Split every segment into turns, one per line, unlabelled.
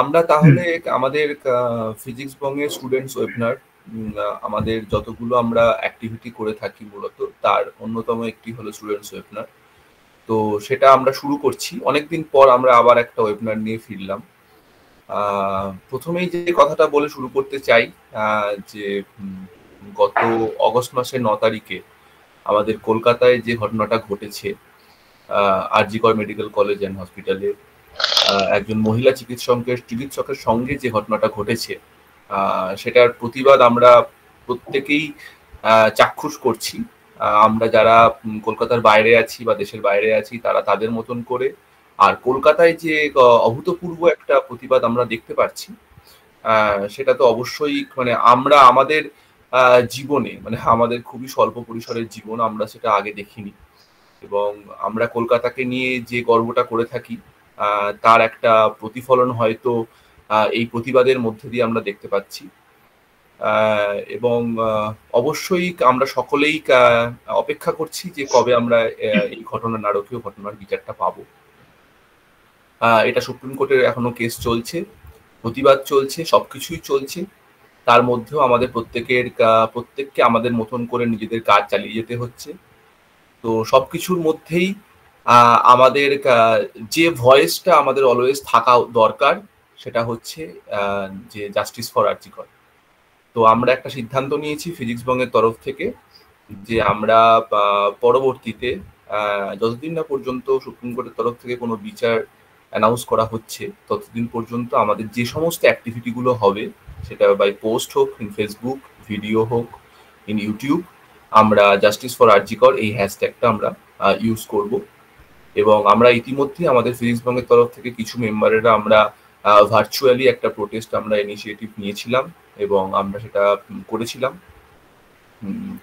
আমরা তাহলে আমাদের ফিজিক্স বঙ্গের স্টুডেন্টস ওয়েবিনার আমাদের যতগুলো আমরা অ্যাক্টিভিটি করে থাকি মূলত তার অন্যতম একটি হলো স্টুডেন্টস ওয়েবিনার তো সেটা আমরা শুরু করছি অনেকদিন পর আমরা আবার একটা ওয়েবিনার নিয়ে ফিরলাম প্রথমেই যে কথাটা বলে শুরু করতে চাই যে গত অগস্ট মাসের ন তারিখে আমাদের কলকাতায় যে ঘটনাটা ঘটেছে কর মেডিকেল কলেজ অ্যান্ড হসপিটালে একজন মহিলা চিকিৎসকের চিকিৎসকের সঙ্গে যে ঘটনাটা ঘটেছে সেটার প্রতিবাদ আমরা প্রত্যেকেই চাক্ষুষ করছি আমরা যারা কলকাতার বাইরে আছি বা দেশের বাইরে আছি তারা তাদের মতন করে আর কলকাতায় যে অভূতপূর্ব একটা প্রতিবাদ আমরা দেখতে পাচ্ছি সেটা তো অবশ্যই মানে আমরা আমাদের জীবনে মানে আমাদের খুবই স্বল্প পরিসরের জীবন আমরা সেটা আগে দেখিনি এবং আমরা কলকাতাকে নিয়ে যে গর্বটা করে থাকি তার একটা প্রতিফলন হয়তো এই প্রতিবাদের মধ্যে দিয়ে আমরা দেখতে পাচ্ছি এবং অবশ্যই আমরা সকলেই অপেক্ষা করছি যে কবে আমরা এই ঘটনা নারকীয় ঘটনার বিচারটা পাবো এটা সুপ্রিম কোর্টের এখনো কেস চলছে প্রতিবাদ চলছে সবকিছুই চলছে তার মধ্যেও আমাদের প্রত্যেকের প্রত্যেককে আমাদের মতন করে নিজেদের কাজ চালিয়ে যেতে হচ্ছে তো সবকিছুর মধ্যেই আমাদের যে ভয়েসটা আমাদের অলওয়েজ থাকা দরকার সেটা হচ্ছে যে জাস্টিস ফর আর্জিকর তো আমরা একটা সিদ্ধান্ত নিয়েছি ফিজিক্স বঙ্গের তরফ থেকে যে আমরা পরবর্তীতে যতদিন না পর্যন্ত সুপ্রিম কোর্টের তরফ থেকে কোনো বিচার অ্যানাউন্স করা হচ্ছে ততদিন পর্যন্ত আমাদের যে সমস্ত অ্যাক্টিভিটিগুলো হবে সেটা বাই পোস্ট হোক ইন ফেসবুক ভিডিও হোক ইন ইউটিউব আমরা জাস্টিস ফর আর্জিকর এই হ্যাশট্যাগটা আমরা ইউজ করবো এবং আমরা ইতিমধ্যে আমাদের ফিজিক্স ব্যাংকের তরফ থেকে কিছু মেম্বারেরা আমরা ভার্চুয়ালি একটা প্রোটেস্ট আমরা ইনিশিয়েটিভ নিয়েছিলাম এবং আমরা সেটা করেছিলাম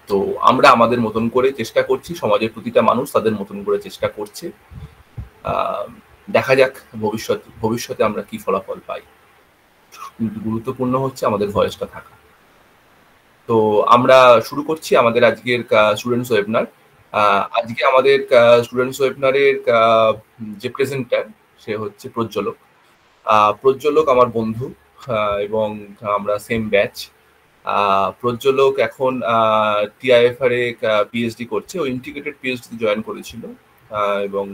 তো আমরা আমাদের মতন করে চেষ্টা করছি সমাজের প্রতিটা মানুষ তাদের মতন করে চেষ্টা করছে দেখা যাক ভবিষ্যৎ ভবিষ্যতে আমরা কি ফলাফল পাই গুরুত্বপূর্ণ হচ্ছে আমাদের ভয়েসটা থাকা তো আমরা শুরু করছি আমাদের আজকের স্টুডেন্টস ওয়েবনার আজকে আমাদের স্টুডেন্টস ওয়েবিনারের যে প্রেজেন্টার সে হচ্ছে প্রজ্জ্বলক প্রজ্জ্বলক আমার বন্ধু এবং আমরা সেম ব্যাচ প্রজ্জ্বলক এখন টিআইএফআর এ পিএইচডি করছে ও ইন্টিগ্রেটেড পিএইচডি জয়েন করেছিল এবং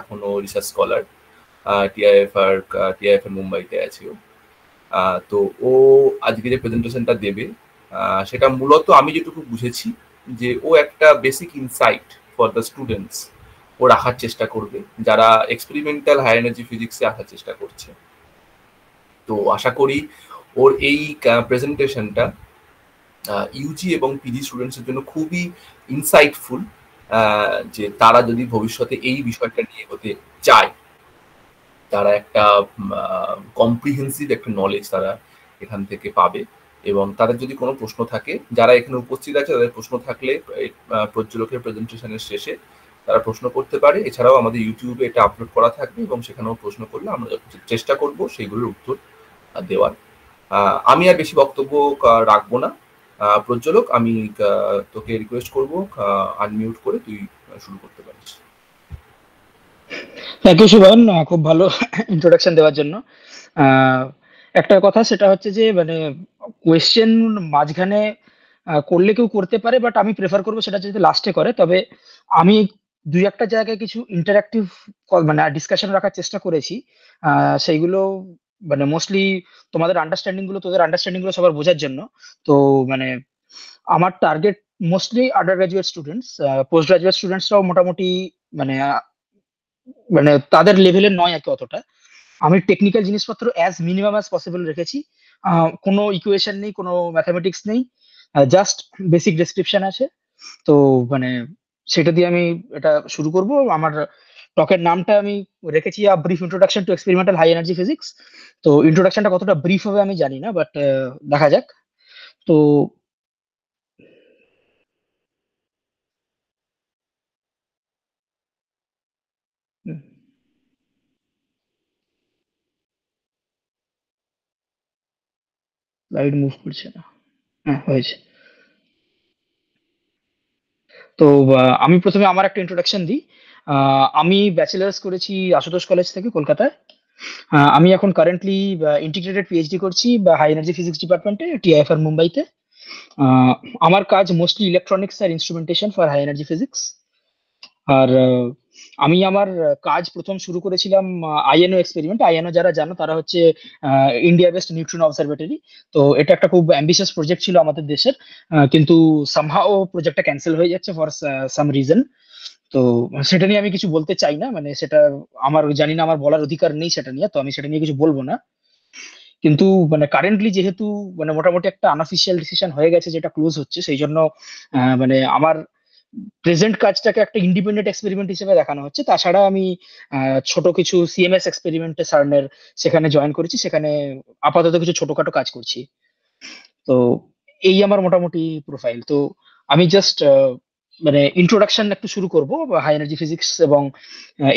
এখনও রিসার্চ স্কলার টিআইএফআর টিআইএফআর মুম্বাইতে আছে ও তো ও আজকে যে প্রেজেন্টেশনটা দেবে সেটা মূলত আমি যেটুকু বুঝেছি যে ও একটা basic insight for the students ও রাখার চেষ্টা করবে যারা এক্সপেরিমেন্টাল হাই এনার্জি ফিজিক্সে আসার চেষ্টা করছে তো আশা করি ওর এই প্রেজেন্টেশনটা ইউজি এবং পিজি স্টুডেন্টসের জন্য খুবই ইনসাইটফুল যে তারা যদি ভবিষ্যতে এই বিষয়টা নিয়ে হতে চায় তারা একটা কম্প্রিহেন্সিভ একটা নলেজ তারা এখান থেকে পাবে এবং তাদের যদি কোনো প্রশ্ন থাকে যারা এখানে উপস্থিত আছে তাদের প্রশ্ন থাকলে প্রজ্জ্বলকের প্রেজেন্টেশনের শেষে তারা প্রশ্ন করতে পারে এছাড়াও আমাদের ইউটিউবে এটা আপলোড করা থাকবে এবং সেখানেও প্রশ্ন করলে আমরা চেষ্টা করব সেইগুলোর উত্তর দেওয়ার আমি আর বেশি বক্তব্য রাখবো না প্রজ্জ্বলক আমি তোকে রিকোয়েস্ট করব আনমিউট করে তুই শুরু করতে পারিস
থ্যাংক ইউ শুভন খুব ভালো ইন্ট্রোডাকশন দেওয়ার জন্য একটা কথা সেটা হচ্ছে যে মানে কোয়েশ্চেন মাঝখানে করলে কেউ করতে পারে বাট আমি প্রেফার করবো সেটা যদি লাস্টে করে তবে আমি দুই একটা জায়গায় কিছু ইন্টারাক্টিভ মানে ডিসকাশন রাখার চেষ্টা করেছি সেইগুলো মানে মোস্টলি তোমাদের আন্ডারস্ট্যান্ডিং গুলো তোদের আন্ডারস্ট্যান্ডিং গুলো সবার বোঝার জন্য তো মানে আমার target mostly undergraduate students postgraduate স্টুডেন্টসরাও মোটামুটি মানে মানে তাদের লেভেলের নয় আর অতটা আমি টেকনিক্যাল জিনিসপত্র অ্যাজ মিনিমাম অ্যাজ পসিবল রেখেছি কোনো ইকুয়েশন নেই কোনো ম্যাথামেটিক্স নেই জাস্ট বেসিক ডেসক্রিপশন আছে তো মানে সেটা দিয়ে আমি এটা শুরু করব আমার টকের নামটা আমি রেখেছি a brief introduction to experimental high energy physics তো ইন্ট্রোডাকশনটা কতটা ব্রিফ হবে আমি জানি না বাট দেখা যাক তো লাইট মুভ করছে না হ্যাঁ হয়েছে তো আমি প্রথমে আমার একটা ইন্ট্রোডাকশন দিই আমি ব্যাচেলার্স করেছি আশুতোষ কলেজ থেকে কলকাতায় আমি এখন কারেন্টলি ইন্টিগ্রেটেড পিএইচডি করছি বা হাই এনার্জি ফিজিক্স ডিপার্টমেন্টে টিআইএফআর মুম্বাইতে আমার কাজ মোস্টলি ইলেকট্রনিক্স আর instrumentation for high energy physics আর আমি আমার কাজ প্রথম শুরু করেছিলাম আইএনও এক্সপেরিমেন্ট আইএনও যারা জানো তারা হচ্ছে ইন্ডিয়া বেস্ট নিউট্রিন অবজারভেটরি তো এটা একটা খুব অ্যাম্বিশিয়াস প্রজেক্ট ছিল আমাদের দেশের কিন্তু সামহাও প্রজেক্টটা ক্যান্সেল হয়ে যাচ্ছে ফর সাম রিজন তো সেটা নিয়ে আমি কিছু বলতে চাই না মানে সেটা আমার জানি না আমার বলার অধিকার নেই সেটা নিয়ে তো আমি সেটা নিয়ে কিছু বলবো না কিন্তু মানে কারেন্টলি যেহেতু মানে মোটামুটি একটা আনঅফিসিয়াল ডিসিশন হয়ে গেছে যেটা ক্লোজ হচ্ছে সেই জন্য মানে আমার প্রেজেন্ট কাজটাকে একটা ইন্ডিপেন্ডেন্ট এক্সপেরিমেন্ট হিসেবে দেখানো হচ্ছে তাছাড়া আমি ছোট কিছু সিএমএস এক্সপেরিমেন্টে সার্নের সেখানে জয়েন করেছি সেখানে আপাতত কিছু ছোটখাটো কাজ করছি তো এই আমার মোটামুটি প্রোফাইল তো আমি জাস্ট মানে ইন্ট্রোডাকশন একটু শুরু করব হাই এনার্জি ফিজিক্স এবং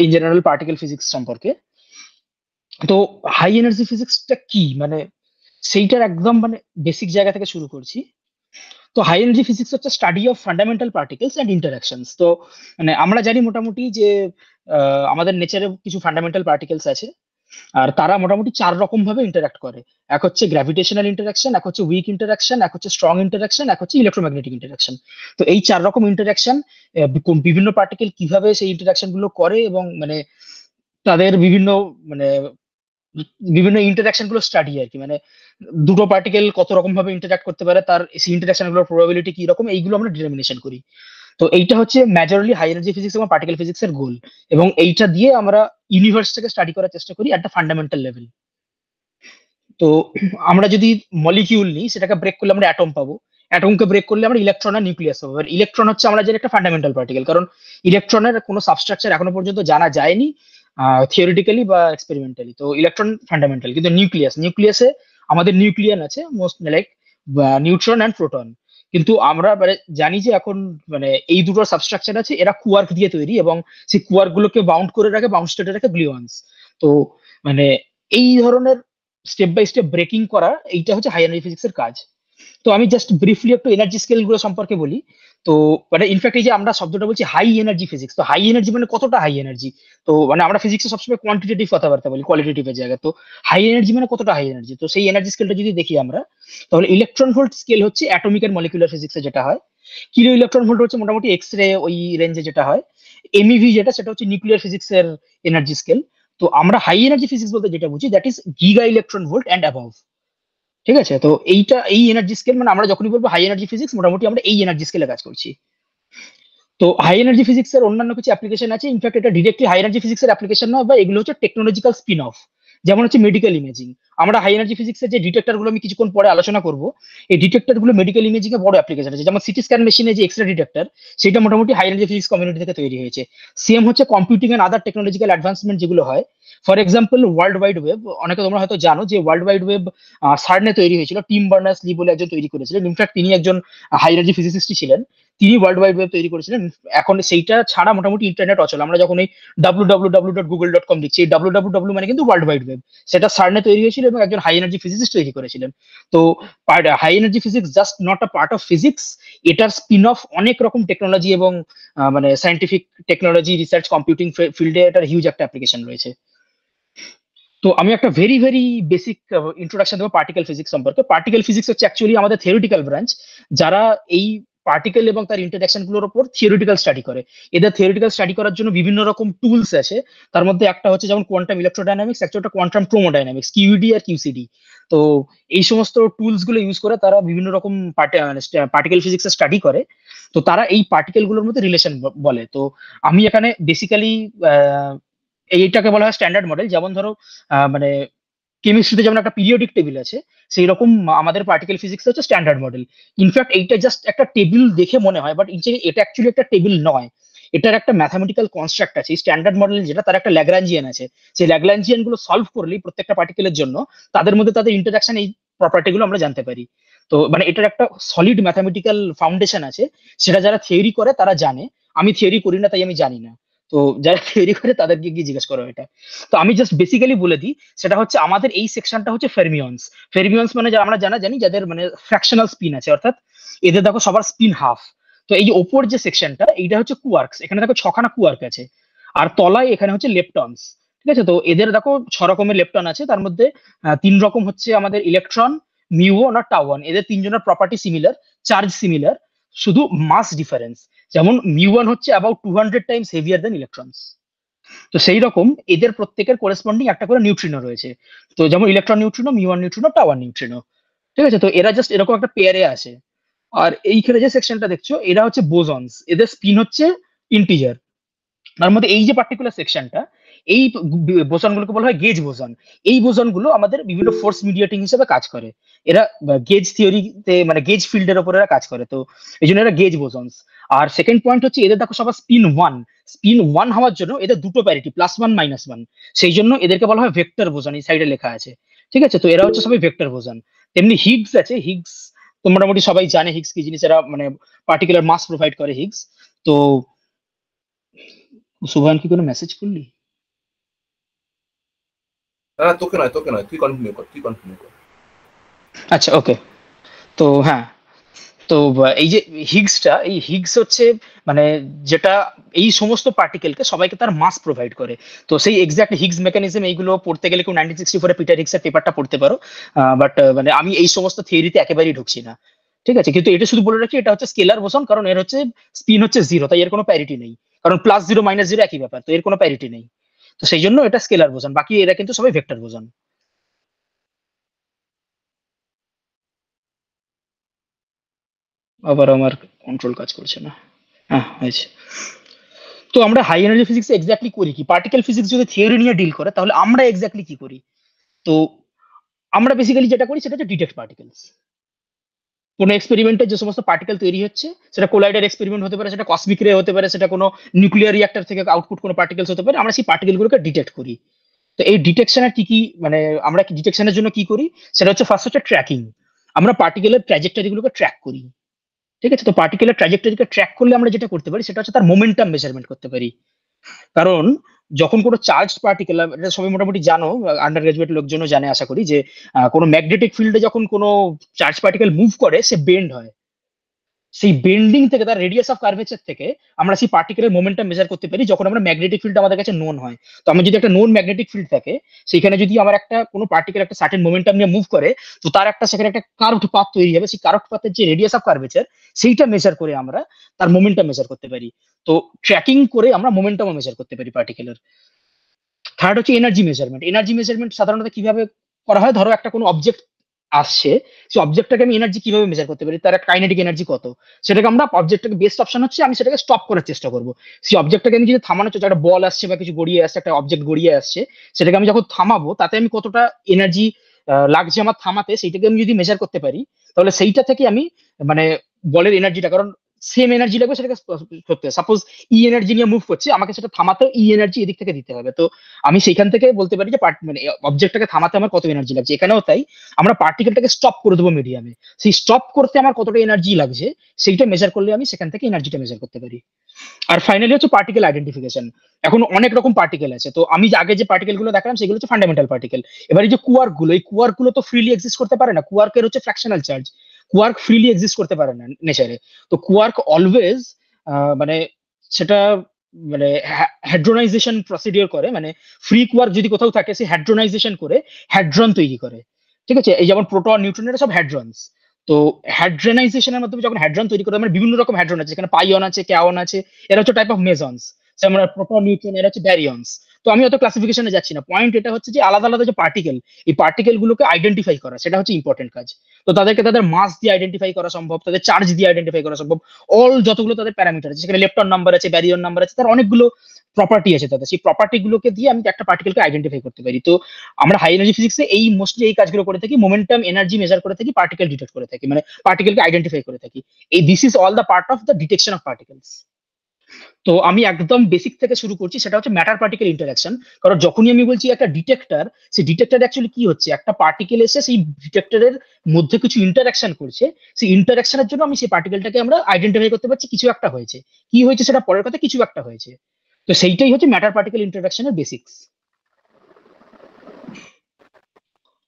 ইন জেনারেল পার্টিকেল ফিজিক্স সম্পর্কে তো হাই এনার্জি ফিজিক্সটা কি মানে সেইটার একদম মানে বেসিক জায়গা থেকে শুরু করছি তো হাই এনার্জি ফিজিক্স হচ্ছে study of fundamental particles and interactions তো মানে আমরা জানি মোটামুটি যে আমাদের নেচারে কিছু ফান্ডামেন্টাল পার্টিকেলস আছে আর তারা মোটামুটি চার রকম ভাবে ইন্টারাক্ট করে এক হচ্ছে গ্র্যাভিটেশনাল ইন্টারাকশন এক হচ্ছে উইক ইন্টারাকশন এক হচ্ছে স্ট্রং ইন্টারাকশন এক হচ্ছে ইলেকট্রোম্যাগনেটিক ইন্টারাকশন তো এই চার রকম ইন্টারাকশন বিভিন্ন পার্টিকেল কিভাবে সেই ইন্টারাকশন গুলো করে এবং মানে তাদের বিভিন্ন মানে বিভিন্ন ইন্টারাকশন গুলো স্টাডি আর কি মানে দুটো পার্টিকেল কত রকম ভাবে ইন্টারাক্ট করতে পারে তার সেই ইন্টারাকশন গুলোর প্রবাবিলিটি কি রকম এইগুলো আমরা ডিটারমিনেশন করি তো এইটা হচ্ছে মেজরলি হাই এনার্জি ফিজিক্স এবং পার্টিকেল ফিজিক্স এর গোল এবং এইটা দিয়ে আমরা ইউনিভার্সটাকে স্টাডি করার চেষ্টা করি একটা ফান্ডামেন্টাল লেভেল তো আমরা যদি মলিকিউল নিই সেটাকে ব্রেক করলে আমরা অ্যাটম পাবো অ্যাটমকে ব্রেক করলে আমরা ইলেকট্রন আর নিউক্লিয়াস পাবো এবার ইলেকট্রন হচ্ছে আমরা যে একটা ফান্ডামেন্টাল পার্টিকেল কারণ ইলেকট্রনের কোনো সাবস্ট্রাকচার এখনো পর্যন্ত জানা যায়নি থিওরিটিক্যালি বা এক্সপেরিমেন্টালি তো ইলেকট্রন ফান্ডামেন্টাল কিন্তু নিউক্লিয়াস নিউক্লিয়াসে আমাদের নিউক্লিয়ান আছে most like neutron and proton কিন্তু আমরা মানে জানি যে এখন মানে এই দুটো সাবস্ট্রাকচার আছে এরা কুয়ার্ক দিয়ে তৈরি এবং সেই কুয়ার্ক গুলোকে বাউন্ড করে রাখে বাউন্ড স্টেটে রাখে গ্লিওয়ান্স তো মানে এই ধরনের স্টেপ বাই স্টেপ ব্রেকিং করা এইটা হচ্ছে হাই এনার্জি এর কাজ তো আমি জাস্ট ব্রিফলি একটু এনার্জি স্কেল গুলো সম্পর্কে বলি তো মানে ইনফ্যাক্ট এই যে আমরা শব্দটা বলছি হাই এনার্জি ফিজিক্স তো হাই এনার্জি মানে কতটা হাই এনার্জি তো মানে আমরা ফিজিক্সে সবসময় কোয়ান্টিটেটিভ কথাবার্তা বলি কোয়ালিটেটিভের জায়গায় তো হাই এনার্জি মানে কতটা হাই এনার্জি তো সেই এনার্জি স্কেলটা যদি দেখি আমরা তাহলে ইলেকট্রন ভোল্ট স্কেল হচ্ছে অ্যাটমিক আর মলিকুলার ফিজিক্সে যেটা হয় কিলো ইলেকট্রন ভোল্ট হচ্ছে মোটামুটি এক্স রে ওই রেঞ্জে যেটা হয় এমইভি e যেটা সেটা হচ্ছে নিউক্লিয়ার ফিজিক্সের এনার্জি স্কেল তো আমরা হাই এনার্জি ফিজিক্স বলতে যেটা বুঝি that is giga electron volt and above ঠিক আছে তো এইটা এই এনার্জি স্কেল মানে আমরা যখনই বলবো হাই এনার্জি ফিজিক্স মোটামুটি আমরা এই এনার্জি স্কেলে কাজ করছি তো হাই এনার্জি ফিজিক্সের অন্যান্য কিছু অ্যাপ্লিকেশন আছে ইনফ্যাক্ট এটা ডিরেক্টলি হাই এনার্জি ফিজিক্সের অ্যাপ্লিকেশন নয় বা এগুলো হচ্ছে টেকনোলজিক্যাল স্পিন অফ যেমন হচ্ছে মেডিকেল ইমেজিং আমরা হাই এনার্জি ফিজিক্সের যে ডিটেক্টর গুলো আমি কিছুক্ষণ পরে আলোচনা করব এই গুলো মেডিকেল ইমেজিং এ বড় অ্যাপ্লিকেশন আছে যেমন সিটি স্ক্যান মেশিনে যে এক্সরে ডিটেক্টর সেটা মোটামুটি হাই এনার্জি ফিজিক্স কমিউনিটি থেকে তৈরি হয়েছে সেম হচ্ছে computing and other technological advancement যেগুলো হয় for example world wide web অনেকে তোমরা হয়তো জানো যে ওয়ার্ল্ড ওয়াইড ওয়েব সার্নে তৈরি হয়েছিল টিম বার্নার্স লি বলে একজন তৈরি করেছিলেন ইনফ্যাক্ট তিনি একজন হাই এনার্জি ফিজিসিস্টই ছিলেন তিনি ওয়ার্ল্ড ওয়াইড ওয়েব তৈরি করেছিলেন এখন সেইটা ছাড়া মোটামুটি ইন্টারনেট অচল আমরা যখন এই W W W dot Google dot com দিচ্ছি এই ডাব্লু ডাব্লু ডাব্লু মানে কিন্তু ওয়ার্ল্ড ওয়াইড ওয়েব সেটা সার্নে তৈরি হয়েছিল এবং একজন হাই এনার্জি ফিজিক্স তৈরি করেছিলেন তো high energy physics just not a part of physics এটার স্পিন অফ অনেক রকম টেকনোলজি এবং মানে সায়েন্টিফিক টেকনোলজি রিসার্চ কম্পিউটিং ফিল্ডে এটার হিউজ একটা অ্যাপ্লিকেশন রয়েছে তো আমি একটা ভেরি ভেরি বেসিক ইন্ট্রোডাকশন দেবো পার্টিকেল ফিজিক্স সম্পর্কে পার্টিকেল ফিজিক্স হচ্ছে অ্যাকচুয়ালি আমাদের থিওরিটিক্যাল ব্রাঞ্চ যারা এই পার্টিকেল এবং তার ইন্টারাকশন গুলোর উপর থিওরিটিক্যাল স্টাডি করে এদের থিওরিটিক্যাল স্টাডি করার জন্য বিভিন্ন রকম টুলস আছে তার মধ্যে একটা হচ্ছে যেমন কোয়ান্টাম ইলেকট্রোডাইনামিক্স একটা হচ্ছে কোয়ান্টাম ক্রোমোডাইনামিক্স কিউডি আর কিউসিডি তো এই সমস্ত টুলস গুলো ইউজ করে তারা বিভিন্ন রকম পার্টিকেল ফিজিক্স স্টাডি করে তো তারা এই পার্টিকেল গুলোর মধ্যে রিলেশন বলে তো আমি এখানে বেসিক্যালি এইটাকে বলা হয় স্ট্যান্ডার্ড মডেল যেমন ধরো মানে কেমিস্ট্রিতে যেমন একটা পিরিয়ডিক টেবিল আছে সেই রকম আমাদের পার্টিকেল ফিজিক্স হচ্ছে স্ট্যান্ডার্ড মডেল ইনফ্যাক্ট এইটা জাস্ট একটা টেবিল দেখে মনে হয় বাট এটা অ্যাকচুয়ালি একটা টেবিল নয় এটার একটা ম্যাথামেটিক্যাল কনস্ট্রাক্ট আছে স্ট্যান্ডার্ড মডেল যেটা তার একটা ল্যাগ্রাঞ্জিয়ান আছে সেই ল্যাগ্রাঞ্জিয়ান গুলো সলভ করলেই প্রত্যেকটা পার্টিকেলের জন্য তাদের মধ্যে তাদের ইন্টারাকশন এই প্রপার্টি গুলো আমরা জানতে পারি তো মানে এটার একটা সলিড ম্যাথামেটিক্যাল ফাউন্ডেশন আছে সেটা যারা থিওরি করে তারা জানে আমি থিওরি করি না তাই আমি জানি না তো যারা থিওরি করে তাদেরকে গিয়ে জিজ্ঞেস করো এটা তো আমি জাস্ট বেসিক্যালি বলে দিই সেটা হচ্ছে আমাদের এই সেকশনটা হচ্ছে ফেরমিয়ন্স ফেরমিয়ন্স মানে আমরা জানা জানি যাদের মানে ফ্র্যাকশনাল স্পিন আছে অর্থাৎ এদের দেখো সবার স্পিন হাফ তো এই যে ওপর যে সেকশনটা এইটা হচ্ছে কুয়ার্কস এখানে দেখো ছখানা কুয়ার্ক আছে আর তলায় এখানে হচ্ছে লেপটনস ঠিক আছে তো এদের দেখো ছ রকমের লেপটন আছে তার মধ্যে তিন রকম হচ্ছে আমাদের ইলেকট্রন মিউন আর টাওয়ান এদের তিনজনের প্রপার্টি সিমিলার চার্জ সিমিলার শুধু মাস ডিফারেন্স যেমন মিউওয়ান হচ্ছে about two hundred times heavier than electrons তো সেই রকম এদের প্রত্যেকের করেসপন্ডিং একটা করে নিউট্রিনো রয়েছে তো যেমন electron neutrino muon neutrino tau neutrino ঠিক আছে তো এরা জাস্ট এরকম একটা পেয়ারে আছে আর এইখানে যে সেকশনটা দেখছো এরা হচ্ছে বোজনস এদের স্পিন হচ্ছে ইন্টিজার তার মধ্যে এই যে পার্টিকুলার সেকশনটা এই গুলোকে বলা হয় গেজ বোজন এই গুলো আমাদের বিভিন্ন ফোর্স মিডিয়েটিং হিসেবে কাজ করে এরা গেজ থিওরিতে মানে গেজ ফিল্ডের ওপর এরা কাজ করে তো এই জন্য এরা গেজ বোসনস আর সেকেন্ড পয়েন্ট হচ্ছে এদের দেখো সবার স্পিন ওয়ান স্পিন ওয়ান হওয়ার জন্য এদের দুটো parity plus one minus one সেই জন্য এদেরকে বলা হয় ভেক্টর বোজন এই সাইডে লেখা আছে ঠিক আছে তো এরা হচ্ছে সবাই ভেক্টর বোজন তেমনি হিগস আছে হিগস তো মোটামুটি সবাই জানে হিগস কি জিনিস এরা মানে পার্টিকুলার মাস প্রোভাইড করে হিগস তো শুভান কি কোনো মেসেজ করলি না তোকে নয় তোকে নয় তুই কন্টিনিউ কর তুই কন্টিনিউ কর আচ্ছা ওকে তো হ্যাঁ তো এই যে হিগসটা এই হিগস হচ্ছে মানে যেটা এই সমস্ত পার্টিকেলকে সবাইকে তার মাস প্রোভাইড করে তো সেই এক্স্যাক্ট হিগস মেকানিজম এইগুলো পড়তে গেলে কেউ নাইনটিন সিক্সটি ফোরে পিটার হিগসের পেপারটা পড়তে পারো বাট মানে আমি এই সমস্ত থিওরিতে একেবারেই ঢুকছি না ঠিক আছে কিন্তু এটা শুধু বলে রাখি এটা হচ্ছে স্কেলার বোসন কারণ এর হচ্ছে স্পিন হচ্ছে জিরো তাই এর কোনো প্যারিটি নেই কারণ প্লাস জিরো মাইনাস জিরো একই ব্যাপার তো এর কোনো প্যারিটি নেই তো সেই জন্য এটা স্কেলার বোঝান বাকি এরা কিন্তু সবাই ভেক্টর বোঝান আবার আমার কন্ট্রোল কাজ করছে না হ্যাঁ হয়েছে তো আমরা হাই এনার্জি ফিজিক্স এক্স্যাক্টলি করি কি পার্টিকেল ফিজিক্স যদি থিওরি নিয়ে ডিল করে তাহলে আমরা এক্স্যাক্টলি কি করি তো আমরা বেসিক্যালি যেটা করি সেটা হচ্ছে ডিটেক্ট পার্টিকেলস কোনো এক্সপেরিমেন্টের যে সমস্ত পার্টিকেল তৈরি হচ্ছে সেটা কোলাইডার এক্সপেরিমেন্ট হতে পারে সেটা কসমিক রে হতে পারে সেটা কোনো নিউক্লিয়ার রিয়াক্টার থেকে আউটপুট কোনো পার্টিকেলস হতে পারে আমরা সেই পার্টিকেলগুলোকে ডিটেক্ট করি তো এই ডিটেকশনের কি কি মানে আমরা ডিটেকশনের জন্য কি করি সেটা হচ্ছে ফার্স্ট হচ্ছে ট্র্যাকিং আমরা পার্টিকেলের ট্র্যাজেক্টারিগুলোকে ট্র্যাক করি ঠিক আছে তো পার্টিকেলের ট্র্যাজেক্টারিকে ট্র্যাক করলে আমরা যেটা করতে পারি সেটা হচ্ছে তার মোমেন্টাম মেজারমেন্ট করতে পারি কারণ যখন কোনো চার্জ পার্টিকেল এটা সবাই মোটামুটি জানো আন্ডার গ্রাজুয়েট লোকজনও জানে আশা করি যে কোনো ম্যাগনেটিক ফিল্ডে যখন কোনো চার্জ পার্টিকেল মুভ করে সে বেন্ড হয় সেই বেন্ডিং থেকে তার রেডিয়াস অফ কার্ভেচার থেকে আমরা সেই পার্টিকুলার মোমেন্টাম মেজার করতে পারি যখন আমরা ম্যাগনেটিক ফিল্ড আমাদের কাছে নোন হয় তো আমার যদি একটা নোন ম্যাগনেটিক ফিল্ড থাকে সেখানে যদি আমার একটা কোনো পার্টিকুলার একটা সার্টেন মোমেন্টাম নিয়ে মুভ করে তো তার একটা সেখানে একটা কার্ভড পাথ তৈরি হবে সেই কার্ভড পাথের যে রেডিয়াস অফ কার্ভেচার সেইটা মেজার করে আমরা তার মোমেন্টাম মেজার করতে পারি তো ট্র্যাকিং করে আমরা মোমেন্টামও মেজার করতে পারি পার্টিকুলার থার্ড হচ্ছে এনার্জি মেজারমেন্ট এনার্জি মেজারমেন্ট সাধারণত কিভাবে করা হয় ধরো একটা কোনো অবজেক্ট আসছে সে অবজেক্টটাকে আমি এনার্জি কিভাবে মেজার করতে পারি তার কাইনেটিক এনার্জি কত সেটাকে আমরা অবজেক্টটাকে বেস্ট অপশন হচ্ছে আমি সেটাকে স্টপ করার চেষ্টা করব সেই অবজেক্টটাকে আমি যদি থামানো চেষ্টা একটা বল আসছে বা কিছু গড়িয়ে আসছে একটা অবজেক্ট গড়িয়ে আসছে সেটাকে আমি যখন থামাবো তাতে আমি কতটা এনার্জি লাগছে আমার থামাতে সেইটাকে আমি যদি মেজার করতে পারি তাহলে সেইটা থেকে আমি মানে বলের এনার্জিটা কারণ সেম এনার্জি লাগবে সেটাকে করতে হবে সাপোজ ই এনার্জি নিয়ে মুভ করছি আমাকে সেটা থামাতে ই e এনার্জি এদিক থেকে দিতে হবে তো আমি সেখান থেকে বলতে পারি যে পার্ট মানে অবজেক্টটাকে থামাতে আমার কত এনার্জি লাগছে এখানেও তাই আমরা পার্টিকেলটাকে স্টপ করে দেবো মিডিয়ামে সেই স্টপ করতে আমার কতটা এনার্জি লাগছে সেইটা মেজার করলে আমি সেখান থেকে এনার্জিটা মেজার করতে পারি আর ফাইনালি হচ্ছে পার্টিকেল আইডেন্টিফিকেশন এখন অনেক রকম পার্টিকেল আছে তো আমি আগে যে পার্টিকেল গুলো দেখালাম সেগুলো হচ্ছে ফান্ডামেন্টাল পার্টিকেল এবার এই যে কুয়ার গুলো এই কুয়ার গুলো তো ফ্রিলি এক্সিস্ট করতে পারে না কুয়ার্কের হচ্ছে fractional charge quark freely exist করতে পারে না নেচারে তো কোয়ার্ক অলওয়েজ মানে সেটা মানে হাইড্রোনাইজেশন প্রসিডিওর করে মানে ফ্রি কোয়ার্ক যদি কোথাও থাকে সে হাইড্রোনাইজেশন করে হ্যাড্রন তৈরি করে ঠিক আছে এই যেমন প্রোটন নিউট্রন এটা সব হ্যাড্রনস তো হাইড্রোনাইজেশনের মাধ্যমে যখন হ্যাড্রন তৈরি করে মানে বিভিন্ন রকম হ্যাড্রন আছে এখানে পাইয়ন আছে ক্যাওন আছে এরা হচ্ছে টাইপ অফ মেজনস যেমন প্রোটন নিউট্রন এরা হচ্ছে ব্যারিয়নস তো আমি অত ক্লাসিফিকেশনে যাচ্ছি না পয়েন্ট এটা হচ্ছে যে আলাদা আলাদা যে পার্টিকেল এই পার্টিকেল গুলোকে আইডেন্টিফাই করা সেটা হচ্ছে ইম্পর্টেন্ট কাজ তো তাদেরকে তাদের মাস দিয়ে আইডেন্টিফাই করা সম্ভব তাদের চার্জ দিয়ে আইডেন্টিফাই করা সম্ভব অল যতগুলো তাদের প্যারামিটার আছে সেখানে লেপটন নাম্বার আছে ব্যারিয়ার নাম্বার আছে তার অনেকগুলো প্রপার্টি আছে তাদের সেই প্রপার্টি গুলোকে দিয়ে আমি একটা পার্টিকেলকে আইডেন্টিফাই করতে পারি তো আমরা হাই এনার্জি ফিজিক্সে এই মোস্টলি এই কাজগুলো করে থাকি মোমেন্টাম এনার্জি মেজার করে থাকি পার্টিকেল ডিটেক্ট করে থাকি মানে পার্টিকেলকে আইডেন্টিফাই করে থাকি এই this is all the part of the detection of particles তো আমি একদম বেসিক থেকে শুরু করছি সেটা হচ্ছে ম্যাটার পার্টিকেল ইন্টারাকশন কারণ যখনই আমি বলছি একটা ডিটেক্টর সেই ডিটেক্টর অ্যাকচুয়ালি কি হচ্ছে একটা পার্টিকেল এসে সেই ডিটেক্টরের মধ্যে কিছু ইন্টারাকশন করছে সেই ইন্টারাকশনের জন্য আমি সেই পার্টিকেলটাকে আমরা আইডেন্টিফাই করতে পারছি কিছু একটা হয়েছে কি হয়েছে সেটা পরের কথা কিছু একটা হয়েছে তো সেইটাই হচ্ছে ম্যাটার পার্টিকেল ইন্টারাকশনের বেসিক্স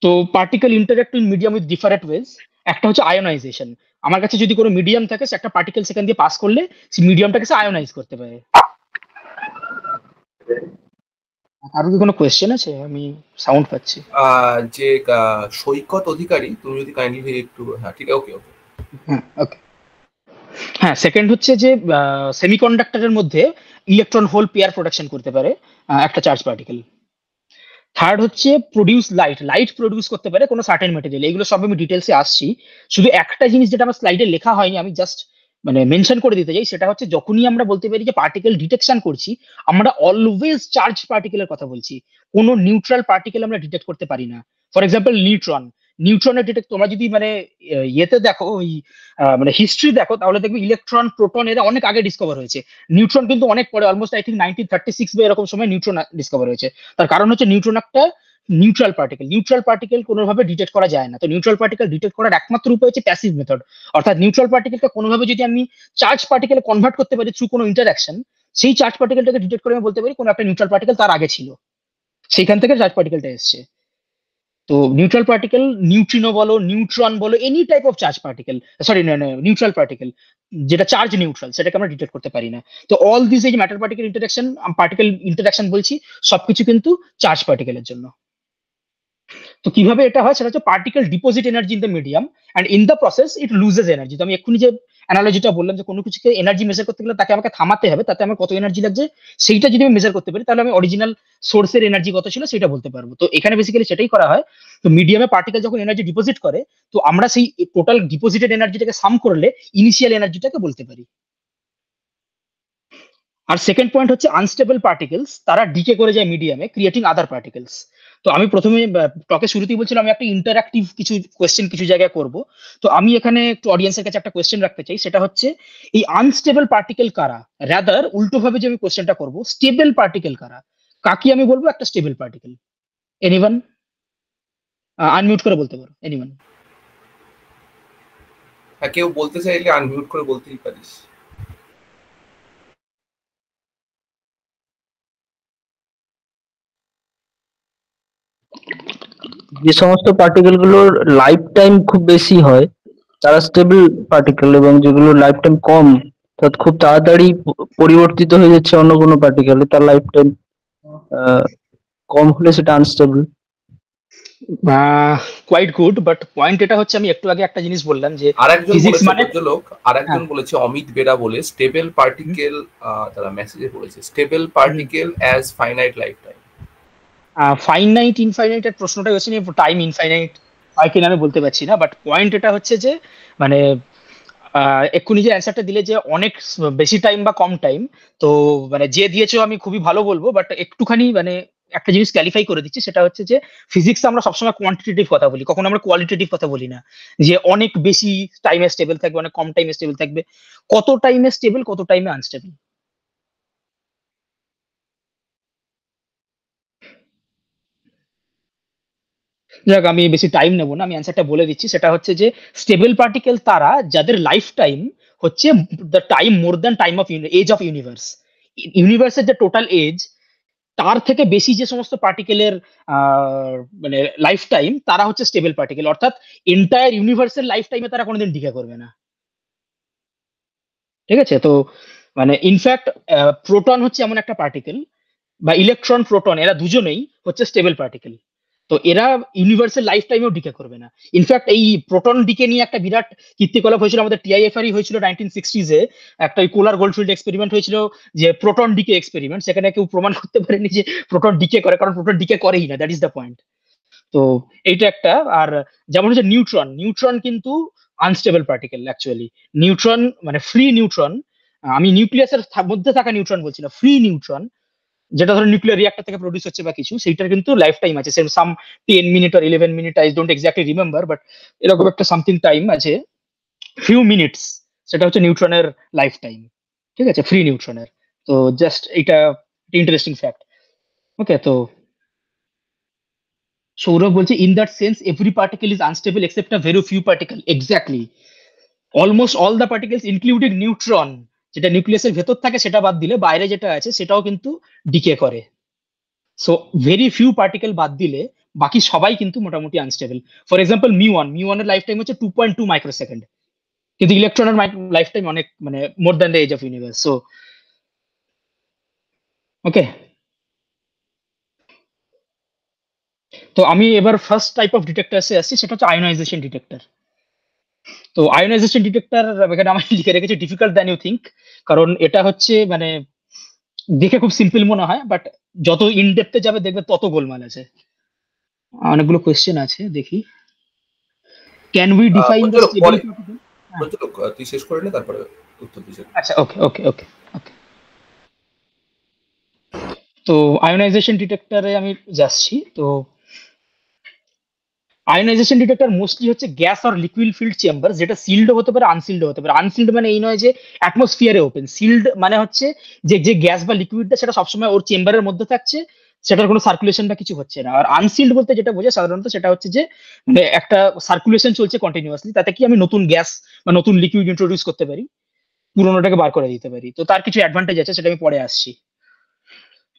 তো particle interact in medium with different ways একটা হচ্ছে আয়োনাইজেশন আমার কাছে যদি কোনো মিডিয়াম থাকে সে একটা পার্টিকেল সেখান দিয়ে পাস করলে সে মিডিয়ামটাকে সে আয়োনাইজ করতে পারে আর কি কোনো কোয়েশ্চেন আছে আমি সাউন্ড পাচ্ছি
যে সৈকত অধিকারী তুমি যদি কাইন্ডলি একটু হ্যাঁ ঠিক ওকে ওকে
হ্যাঁ ওকে হ্যাঁ সেকেন্ড হচ্ছে যে সেমিকন্ডাক্টরের মধ্যে ইলেকট্রন হোল পেয়ার প্রোডাকশন করতে পারে একটা চার্জ পার্টিকেল থার্ড হচ্ছে প্রডিউস লাইট লাইট প্রডিউস করতে পারে কোনো সার্টেন মেটেরিয়াল এগুলো সব আমি ডিটেলসে আসছি শুধু একটা জিনিস যেটা আমার স্লাইডে লেখা হয়নি আমি জাস্ট মানে মেনশন করে দিতে চাই সেটা হচ্ছে যখনই আমরা বলতে পারি যে পার্টিকেল ডিটেকশন করছি আমরা অলওয়েজ চার্জ পার্টিকেলের কথা বলছি কোনো নিউট্রাল পার্টিকেল আমরা ডিটেক্ট করতে পারি না ফর এক্সাম্পল নিউট্রন নিউট্রনের ডিটেক্ট তোমরা যদি মানে ইয়েতে দেখো ওই মানে হিস্ট্রি দেখো তাহলে দেখবে ইলেকট্রন প্রোটন এরা অনেক আগে ডিসকভার হয়েছে নিউট্রন কিন্তু অনেক পরে almost I think nineteen thirty six বা এরকম সময় নিউট্রন ডিসকভার হয়েছে তার কারণ হচ্ছে নিউট্রন একটা নিউট্রাল পার্টিকেল নিউট্রাল পার্টিকেল কোনোভাবে ডিটেক্ট করা যায় না তো নিউট্রাল পার্টিকেল ডিটেক্ট করার একমাত্র উপায় হচ্ছে প্যাসিভ মেথড অর্থাৎ নিউট্রাল পার্টিকেলকে কোনোভাবে যদি আমি চার্জ পার্টিকেল কনভার্ট করতে পারি থ্রু কোনো ইন্টারাকশন সেই চার্জ পার্টিকেলটাকে ডিটেক্ট করে আমি বলতে পারি কোনো একটা নিউট্রাল পার্টিকেল তার আগে ছিল সেখান থেকে চার্জ পার্টিকেলটা এসছে তো নিউট্রাল পার্টিকেল নিউট্রিনো বলো নিউট্রন বলো any type of charge particle sorry neutral particle যেটা চার্জ নিউট্রাল সেটাকে আমরা ডিটেক্ট করতে পারি না তো অল দিস এই matter particle interaction particle interaction বলছি সবকিছু কিন্তু চার্জ পার্টিকেলের জন্য তো কিভাবে এটা হয় সেটা হচ্ছে particle deposit energy in the medium and in the process it loses energy তো আমি এক্ষুনি যে অ্যানালজিটা বললাম যে কোনো কিছুকে এনার্জি মেজার করতে গেলে তাকে আমাকে থামাতে হবে তাতে আমার কত এনার্জি লাগছে সেইটা যদি আমি মেজার করতে পারি তাহলে আমি অরিজিনাল সোর্সের এনার্জি কত ছিল সেটা বলতে পারবো তো এখানে বেসিক্যালি সেটাই করা হয় তো মিডিয়ামে পার্টিকেল যখন এনার্জি ডিপোজিট করে তো আমরা সেই টোটাল ডিপোজিটেড এনার্জিটাকে সাম করলে ইনিশিয়াল এনার্জিটাকে বলতে পারি আর সেকেন্ড পয়েন্ট হচ্ছে আনস্টেবল পার্টিকেলস তারা ডিকে করে যায় মিডিয়ামে ক্রিয়েটিং আদার পার্টিকেলস তো আমি প্রথমে টকে শুরুতেই বলছিলাম আমি একটা ইন্টারঅ্যাক্টিভ কিছু কোয়েশ্চেন কিছু জায়গায় করব তো আমি এখানে একটু অডিয়েন্সের কাছে একটা কোয়েশ্চেন রাখতে চাই সেটা হচ্ছে এই আনস্টেবল পার্টিকেল কারা রাদার উল্টোভাবে যে আমি কোয়েশ্চেনটা করব স্টেবল পার্টিকেল কারা কাকে আমি বলবো একটা স্টেবল পার্টিকেল এনিওয়ান আনমিউট করে বলতে পারো এনিওয়ান
হ্যাঁ, কেউ বলতে চাইলে আনমিউট করে বলতেই পারিস
যে সমস্ত পার্টিকেল গুলোর লাইফ টাইম খুব বেশি হয় তারা স্টেবল পার্টিকেল এবং যেগুলো লাইফ টাইম কম অর্থাৎ খুব তাড়াতাড়ি পরিবর্তিত হয়ে যাচ্ছে অন্য কোনো পার্টিকেলে তার লাইফ টাইম কম হলে সেটা unstable quite good but point এটা হচ্ছে আমি একটু আগে একটা জিনিস বললাম যে আরেকজন ফিজিক্স মানে লোক আরেকজন হ্যাঁ। বলেছে
অমিত বেরা বলে স্টেবল পার্টিকেল তারা মেসেজে বলেছে stable particle as finite life time
finite এর প্রশ্নটা হচ্ছে টাইম ইনফাইনাইট হয় কিনা আমি বলতে পারছি না বাট পয়েন্ট এটা হচ্ছে যে মানে এক্ষুনি যে অ্যান্সারটা দিলে যে অনেক বেশি টাইম বা কম টাইম তো মানে যে দিয়েছো আমি খুবই ভালো বলবো বাট একটুখানি মানে একটা জিনিস ক্যালিফাই করে দিচ্ছি সেটা হচ্ছে যে ফিজিক্স আমরা সবসময় কোয়ান্টিটেটিভ কথা বলি কখনো আমরা কোয়ালিটেটিভ কথা বলি না যে অনেক বেশি টাইমে স্টেবল থাকবে অনেক কম টাইমে স্টেবল থাকবে কত টাইমে স্টেবল কত টাইমে আনস্টেবল যাক আমি বেশি টাইম নেব না আমি অ্যান্সারটা বলে দিচ্ছি সেটা হচ্ছে যে স্টেবল পার্টিকেল তারা যাদের লাইফ টাইম হচ্ছে the time more than time of age of universe ইউনিভার্সের যে টোটাল এজ তার থেকে বেশি যে সমস্ত পার্টিকেলের মানে লাইফ টাইম তারা হচ্ছে স্টেবল পার্টিকেল অর্থাৎ এন্টায়ার ইউনিভার্সের লাইফ টাইমে তারা কোনোদিন ডিকে করবে না ঠিক আছে তো মানে ইনফ্যাক্ট প্রোটন হচ্ছে এমন একটা পার্টিকেল বা ইলেকট্রন প্রোটন এরা দুজনেই হচ্ছে স্টেবল পার্টিকেল তো এরা ইউনিভার্সের লাইফ টাইমেও ডিকে করবে না ইনফ্যাক্ট এই প্রোটন ডিকে নিয়ে একটা বিরাট কীর্তিকলাপ হয়েছিল আমাদের টিআইএফআরই হয়েছিল নাইনটিন সিক্সটিজে একটা কোলার গোল্ডফিল্ড এক্সপেরিমেন্ট হয়েছিল যে প্রোটন ডিকে এক্সপেরিমেন্ট সেখানে কেউ প্রমাণ করতে পারেনি যে প্রোটন ডিকে করে কারণ প্রোটন ডিকে করেই না দ্যাট ইজ দ্য পয়েন্ট তো এইটা একটা আর যেমন হচ্ছে নিউট্রন নিউট্রন কিন্তু আনস্টেবল পার্টিকেল অ্যাকচুয়ালি নিউট্রন মানে ফ্রি নিউট্রন আমি নিউক্লিয়াসের মধ্যে থাকা নিউট্রন বলছি না ফ্রি নিউট্রন যেটা ধরো নিউক্লিয়ার রিয়াক্টর থেকে প্রডিউস হচ্ছে বা কিছু সেইটার কিন্তু লাইফ টাইম আছে সেম সাম টেন মিনিট আর eleven minute I don't exactly remember but এরকম একটা সামথিং টাইম আছে ফিউ মিনিটস সেটা হচ্ছে নিউট্রনের লাইফ টাইম ঠিক আছে ফ্রি নিউট্রনের তো জাস্ট এটা ইন্টারেস্টিং ফ্যাক্ট ওকে তো সৌরভ বলছে in that sense every particle is unstable except a very few particle exactly almost all the particles including neutron যেটা নিউক্লিয়াসের ভেতর থাকে সেটা বাদ দিলে বাইরে যেটা আছে সেটাও কিন্তু ডিকে করে সো ভেরি ফিউ পার্টিকেল বাদ দিলে বাকি সবাই কিন্তু মোটামুটি unstable for example muon মি ওয়ানের লাইফ টাইম হচ্ছে two point two micro second কিন্তু ইলেকট্রনের লাইফ টাইম অনেক মানে more than the age of universe so okay তো আমি এবার ফার্স্ট টাইপ অফ ডিটেক্টার আসছি সেটা হচ্ছে আয়োনাইজেশন ডিটেক্টর তো আয়োনাইজেশন ডিটেক্টর এখানে আমি লিখে রেখেছি ডিফিকাল্ট দ্যান ইউ থিঙ্ক কারণ এটা হচ্ছে মানে দেখে খুব সিম্পল মনে হয় বাট যত ইনডেপথে যাবে দেখবে তত গোলমাল আছে অনেকগুলো কোয়েশ্চেন আছে দেখি ক্যান উই ডিফাইন দ্য তুই শেষ করে নে তারপরে
উত্তর দিস আচ্ছা ওকে
ওকে ওকে ওকে তো আয়োনাইজেশন ডিটেক্টরে আমি যাচ্ছি তো আয়োনাইজেশন ডিটেক্টর মোস্টলি হচ্ছে গ্যাস আর লিকুইড ফিল্ড চেম্বার যেটা সিল্ড হতে পারে আনসিল্ড হতে পারে আনসিল্ড মানে এই নয় যে অ্যাটমসফিয়ারে ওপেন সিল্ড মানে হচ্ছে যে যে গ্যাস বা লিকুইডটা সেটা সবসময় ওর চেম্বারের মধ্যে থাকছে সেটার কোনো সার্কুলেশন বা কিছু হচ্ছে না আর আনসিল্ড বলতে যেটা বোঝে সাধারণত সেটা হচ্ছে যে মানে একটা সার্কুলেশন চলছে কন্টিনিউয়াসলি তাতে কি আমি নতুন গ্যাস বা নতুন লিকুইড ইন্ট্রোডিউস করতে পারি পুরোনোটাকে বার করে দিতে পারি তো তার কিছু অ্যাডভান্টেজ আছে সেটা আমি পরে আসছি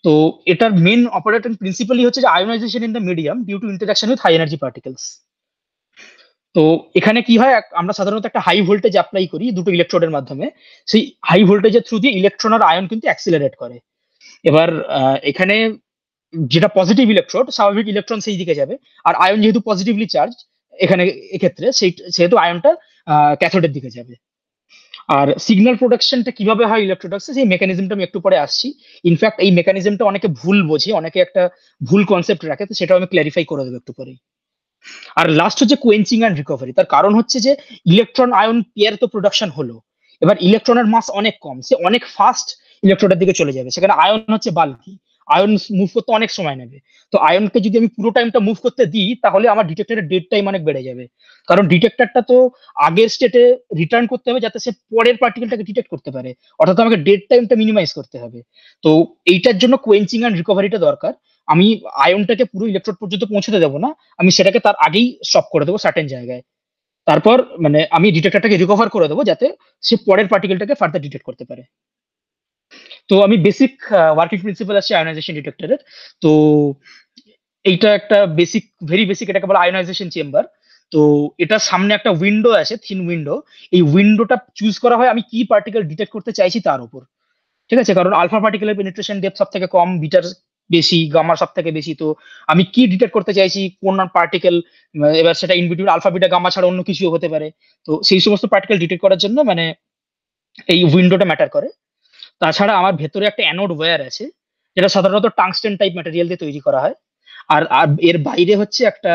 তো এটার মেন অপারেটিং প্রিন্সিপালই হচ্ছে যে ionization in the medium due to interaction with high energy particles তো এখানে কি হয় আমরা সাধারণত একটা হাই ভোল্টেজ অ্যাপ্লাই করি দুটো ইলেকট্রোডের মাধ্যমে সেই হাই ভোল্টেজের থ্রু দিয়ে ইলেকট্রন আর আয়ন কিন্তু অ্যাক্সিলারেট করে এবার এখানে যেটা পজিটিভ ইলেকট্রোড স্বাভাবিক ইলেকট্রন সেই দিকে যাবে আর আয়ন যেহেতু পজিটিভলি চার্জ এখানে এক্ষেত্রে সেই সেহেতু আয়নটা ক্যাথোডের দিকে যাবে আর সিগন্যাল প্রোডাকশনটা কিভাবে হয় ইলেকট্রোডাক্সে সেই মেকানিজমটা আমি একটু পরে আসছি ইনফ্যাক্ট এই মেকানিজমটা অনেকে ভুল বোঝে অনেকে একটা ভুল কনসেপ্ট রাখে তো সেটাও আমি ক্ল্যারিফাই করে দেবো একটু পরে আর লাস্ট হচ্ছে কোয়েঞ্চিং অ্যান্ড রিকভারি তার কারণ হচ্ছে যে ইলেকট্রন আয়ন পেয়ার তো প্রোডাকশন হলো এবার ইলেকট্রনের মাস অনেক কম সে অনেক ফাস্ট ইলেকট্রোডের দিকে চলে যাবে সেখানে আয়ন হচ্ছে বাল্কি আয়ন মুভ করতে অনেক সময় নেবে তো আয়নকে যদি আমি পুরো টাইমটা মুভ করতে দিই তাহলে আমার ডিটেক্টরের ডেড টাইম অনেক বেড়ে যাবে কারণ ডিটেক্টরটা তো আগের স্টেটে রিটার্ন করতে হবে যাতে সে পরের পার্টিকেলটাকে ডিটেক্ট করতে পারে অর্থাৎ আমাকে ডেড টাইমটা মিনিমাইজ করতে হবে তো এইটার জন্য কোয়েঞ্চিং অ্যান্ড রিকভারিটা দরকার আমি আয়নটাকে পুরো ইলেকট্রোড পর্যন্ত পৌঁছতে দেবো না আমি সেটাকে তার আগেই স্টপ করে দেবো সার্টেন জায়গায় তারপর মানে আমি ডিটেক্টরটাকে রিকভার করে দেবো যাতে সে পরের পার্টিকেলটাকে ফার্দার ডিটেক্ট করতে পারে তো আমি বেসিক ওয়ার্কিং প্রিন্সিপাল আছে আয়োনাইজেশন ডিটেক্টরের তো এইটা একটা বেসিক ভেরি বেসিক এটাকে বলা আয়োনাইজেশন চেম্বার তো এটা সামনে একটা উইন্ডো আছে থিন উইন্ডো এই উইন্ডোটা চুজ করা হয় আমি কি পার্টিকেল ডিটেক্ট করতে চাইছি তার উপর ঠিক আছে কারণ আলফা পার্টিকেলের পেনিট্রেশন ডেপ সব থেকে কম বিটার বেশি গামার সব থেকে বেশি তো আমি কি ডিটেক্ট করতে চাইছি কোন পার্টিকেল এবার সেটা ইনভিটিউড আলফা বিটা গামা ছাড়া অন্য কিছু হতে পারে তো সেই সমস্ত পার্টিকেল ডিটেক্ট করার জন্য মানে এই উইন্ডোটা ম্যাটার করে তাছাড়া আমার ভেতরে একটা অ্যানোড ওয়্যার আছে যেটা সাধারণত টাংস্টেন টাইপ ম্যাটেরিয়াল দিয়ে তৈরি করা হয় আর এর বাইরে হচ্ছে একটা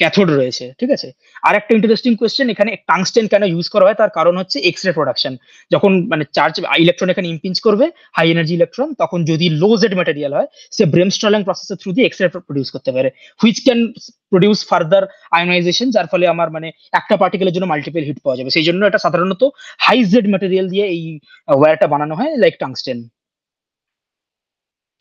ক্যাথোড রয়েছে ঠিক আছে আর একটা ইন্টারেস্টিং কোয়েশ্চেন এখানে টাংস্টেন কেন ইউজ করা হয় তার কারণ হচ্ছে এক্স রে প্রোডাকশন যখন মানে চার্জ ইলেকট্রন এখানে ইম্পিঞ্চ করবে হাই এনার্জি ইলেকট্রন তখন যদি লো জেড ম্যাটেরিয়াল হয় সে ব্রেমস্ট্রলিং প্রসেসের থ্রু দিয়ে এক্স রে প্রডিউস করতে পারে which can produce further ionization যার ফলে আমার মানে একটা পার্টিকেলের জন্য মাল্টিপল হিট পাওয়া যাবে সেই জন্য এটা সাধারণত হাই জেড ম্যাটেরিয়াল দিয়ে এই ওয়্যারটা বানানো হয় লাইক টাংস্টেন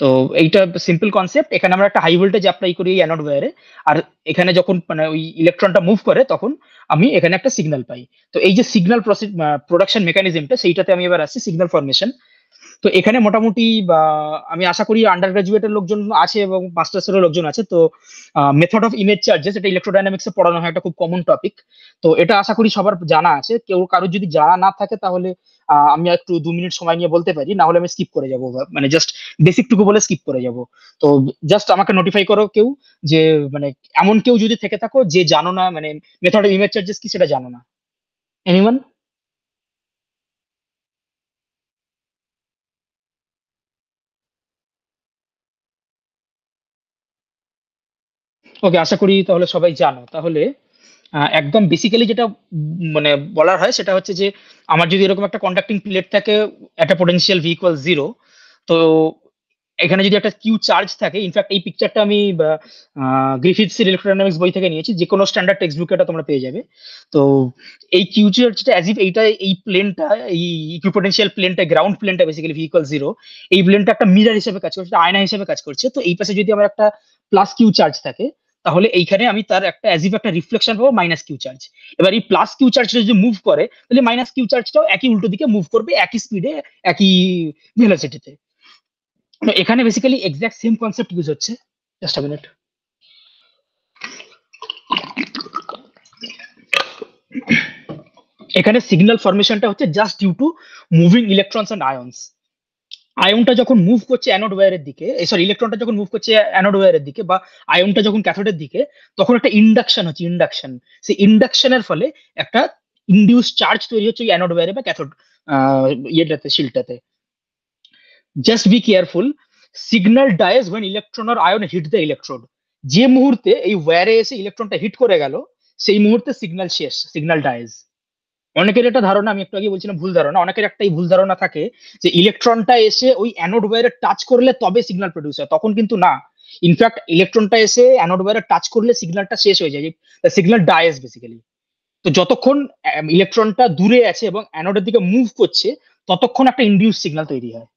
তো এইটা সিম্পল কনসেপ্ট এখানে আমরা একটা হাই ভোল্টেজ অ্যাপ্লাই করি এই অ্যানোড ওয়ারে আর এখানে যখন মানে ওই ইলেকট্রনটা মুভ করে তখন আমি এখানে একটা সিগন্যাল পাই তো এই যে সিগন্যাল প্রসেস প্রোডাকশন মেকানিজমটা সেইটাতে আমি এবার আসছি সিগন্যাল ফরমেশন তো এখানে মোটামুটি আমি আশা করি আন্ডার গ্রাজুয়েটের লোকজন আছে এবং মাস্টার্সেরও লোকজন আছে তো মেথড অফ ইমেজ চার্জেস এটা ইলেকট্রোডাইনামিক্সে পড়ানো হয় একটা খুব কমন টপিক তো এটা আশা করি সবার জানা আছে কেউ কারোর যদি জানা না থাকে তাহলে আমি একটু দু মিনিট সময় নিয়ে বলতে পারি না হলে আমি স্কিপ করে যাব মানে জাস্ট বেসিক টুকু বলে স্কিপ করে যাব তো জাস্ট আমাকে নোটিফাই করো কেউ যে মানে এমন কেউ যদি থেকে থাকো যে জানো না মানে মেথড অফ ইমেজ চার্জেস কি সেটা জানো না এনিওয়ান ওকে আশা করি তাহলে সবাই জানো তাহলে একদম বেসিক্যালি যেটা মানে বলার হয় সেটা হচ্ছে যে আমার যদি এরকম একটা কন্ডাক্টিং প্লেট থাকে একটা পোটেন্সিয়াল ভি ইকুয়াল জিরো তো এখানে যদি একটা কিউ চার্জ থাকে ইনফ্যাক্ট এই পিকচারটা আমি গ্রিফিথস ইলেকট্রোডাইনামিক্স বই থেকে নিয়েছি যে কোনো স্ট্যান্ডার্ড টেক্সট বুকে এটা তোমরা পেয়ে যাবে তো এই কিউ চার্জটা অ্যাজ ইফ এইটা এই প্লেনটা এই ইকুইপোটেন্সিয়াল প্লেনটা গ্রাউন্ড প্লেনটা বেসিক্যালি ভি ইকুয়াল জিরো এই প্লেনটা একটা মিরার হিসেবে কাজ করছে আয়না হিসেবে কাজ করছে তো এই পাশে যদি আমার একটা প্লাস কিউ চার্জ থাকে তাহলে এইখানে আমি তার একটা অ্যাজিভ একটা রিফ্লেকশন পাবো মাইনাস কিউ চার্জ এবার এই প্লাস কিউ চার্জ যদি মুভ করে তাহলে মাইনাস কিউ চার্জটাও একই উল্টো দিকে মুভ করবে একই স্পিডে একই ভেলোসিটিতে এখানে basically exact same concept use হচ্ছে জাস্ট আ মিনিট এখানে সিগন্যাল ফরমেশনটা হচ্ছে just due to moving electrons and ions আয়নটা যখন মুভ করছে অ্যানোড ওয়্যারের দিকে সরি ইলেকট্রনটা যখন মুভ করছে অ্যানোড ওয়্যারের দিকে বা আয়নটা যখন ক্যাথোডের দিকে তখন একটা ইন্ডাকশন হচ্ছে ইন্ডাকশন সেই ইন্ডাকশনের ফলে একটা ইন্ডিউস চার্জ তৈরি হচ্ছে অ্যানোড ওয়ারে বা ক্যাথোড ইয়েটাতে শিল্ডটাতে just be careful signal dies when electron আর আয়ন হিট দ্য ইলেকট্রোড যে মুহূর্তে এই ওয়ারে এসে ইলেকট্রনটা হিট করে গেল সেই মুহূর্তে সিগন্যাল শেষ সিগন্যাল ডায়েস অনেকের এটা ধারণা আমি একটু আগে বলছিলাম ভুল ধারণা অনেকের একটাই ভুল ধারণা থাকে যে ইলেকট্রনটা এসে ওই অ্যানোড ওয়্যারে টাচ করলে তবে সিগনাল প্রডিউস হয় তখন কিন্তু না ইনফ্যাক্ট ইলেকট্রনটা এসে অ্যানোড ওয়্যারে টাচ করলে সিগনালটা শেষ হয়ে যায় সিগনাল ডায়েস বেসিক্যালি তো যতক্ষণ ইলেকট্রনটা দূরে আছে এবং অ্যানোডের দিকে মুভ করছে ততক্ষণ একটা ইন্ডিউস সিগনাল তৈরি হয়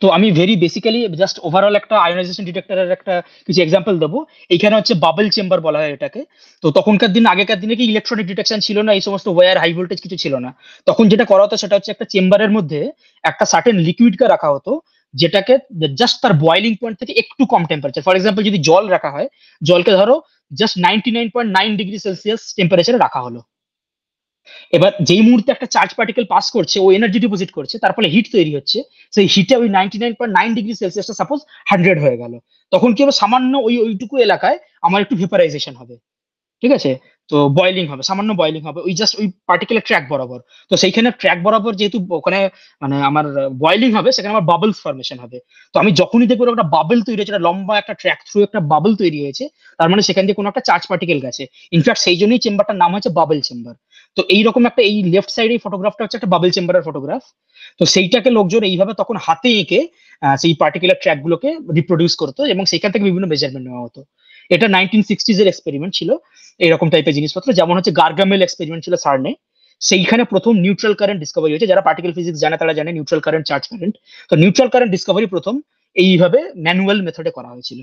তো আমি ভেরি বেসিক্যালি জাস্ট ওভারঅল একটা আয়োনাইজেশন ডিটেক্টরের একটা কিছু এক্সাম্পল দেবো এখানে হচ্ছে বাবল চেম্বার বলা হয় এটাকে তো তখনকার দিন আগেকার দিনে কি ইলেকট্রনিক ডিটেকশন ছিল না এই সমস্ত ওয়ার হাই ভোল্টেজ কিছু ছিল না তখন যেটা করা হতো সেটা হচ্ছে একটা চেম্বারের মধ্যে একটা সার্টেন লিকুইডকে রাখা হতো যেটাকে জাস্ট তার বয়লিং পয়েন্ট থেকে একটু কম টেম্পারেচার ফর এক্সাম্পল যদি জল রাখা হয় জলকে ধরো just ninety nine point nine degree Celsius টেম্পারেচারে রাখা হলো এবার যেই মুহূর্তে একটা চার্জ পার্টিকেল পাস করছে ও এনার্জি ডিপোজিট করছে তার ফলে হিট তৈরি হচ্ছে সেই হিটে ওই ninety nine point nine degree সেলসিয়াসটা সাপোজ হান্ড্রেড হয়ে গেল তখন কি হবে সামান্য ওই ওইটুকু এলাকায় আমার একটু ভেপারাইজেশন হবে ঠিক আছে তো বয়লিং হবে সামান্য বয়লিং হবে ওই জাস্ট ওই পার্টিকুলার ট্র্যাক বরাবর তো সেইখানে ট্র্যাক বরাবর যেহেতু ওখানে মানে আমার বয়লিং হবে সেখানে আমার বাবলস ফর্মেশন হবে তো আমি যখনই দেখবো একটা বাবল তৈরি হয়েছে একটা লম্বা একটা ট্র্যাক থ্রু একটা বাবল তৈরি হয়েছে তার মানে সেখান দিয়ে কোনো একটা চার্জ পার্টিকেল গেছে ইনফ্যাক্ট সেই জন্যই চেম্বারটার নাম হচ্ছে বাবল চেম্বার তো এইরকম একটা এই লেফট সাইডে ফটোগ্রাফটা হচ্ছে একটা বাবল চেম্বারের ফটোগ্রাফ তো সেইটাকে লোকজন এইভাবে তখন হাতে এঁকে সেই পার্টিকুলার গুলোকে রিপ্রোডিউস করতো এবং সেখান থেকে বিভিন্ন মেজারমেন্ট নেওয়া হতো এটা নাইনটিন সিক্সটিজ এর এক্সপেরিমেন্ট ছিল এরকম টাইপের জিনিসপত্র যেমন হচ্ছে গার্গামেল এক্সপেরিমেন্ট ছিল সার্নে সেইখানে প্রথম নিউট্রাল কারেন্ট ডিসকভারি হয়েছে যারা পার্টিকেল ফিজিক্স জানে তারা জানে নিউট্রাল কারেন্ট চার্জ কারেন্ট তো নিউট্রাল কারেন্ট ডিসকভারি প্রথম এইভাবে ম্যানুয়াল মেথডে করা হয়েছিল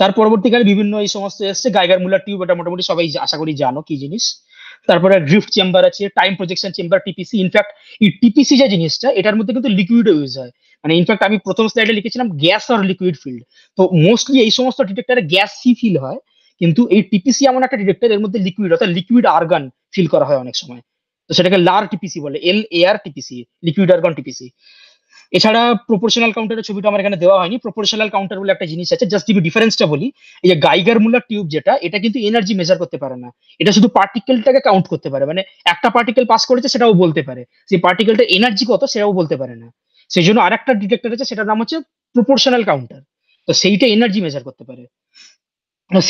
তার পরবর্তীকালে বিভিন্ন এই সমস্ত এসছে গাইগার মুলার টিউব এটা মোটামুটি সবাই আশা করি জানো কি জিনিস তারপরে গ্রিফট চেম্বার আছে time projection chamber TPC in fact এই টিপিসি যে জিনিসটা এটার মধ্যে কিন্তু লিকুইড ইউজ হয় মানে ইনফ্যাক্ট আমি প্রথম স্লাইডে লিখেছিলাম গ্যাস আর লিকুইড ফিল্ড তো মোস্টলি এই সমস্ত ডিটেক্টরে গ্যাস সি ফিল হয় কিন্তু এই টিপিসি এমন একটা ডিটেক্টর এর মধ্যে লিকুইড অর্থাৎ লিকুইড আর্গান ফিল করা হয় অনেক সময় তো সেটাকে লার টিপিসি বলে L A R TPC liquid argon TPC এছাড়া প্রপোর্শনাল কাউন্টারের ছবিটা আমার এখানে দেওয়া হয়নি প্রপোর্শনাল কাউন্টার বলে একটা জিনিস আছে জাস্ট একটু ডিফারেন্সটা বলি এই যে গাইগার মুলার টিউব যেটা এটা কিন্তু এনার্জি মেজার করতে পারে না এটা শুধু পার্টিকেলটাকে কাউন্ট করতে পারে মানে একটা পার্টিকেল পাস করেছে সেটাও বলতে পারে সেই পার্টিকেলটা এনার্জি কত সেটাও বলতে পারে না সেই জন্য আরেকটা ডিটেক্টর আছে সেটার নাম হচ্ছে প্রপোর্শনাল কাউন্টার তো সেইটা এনার্জি মেজার করতে পারে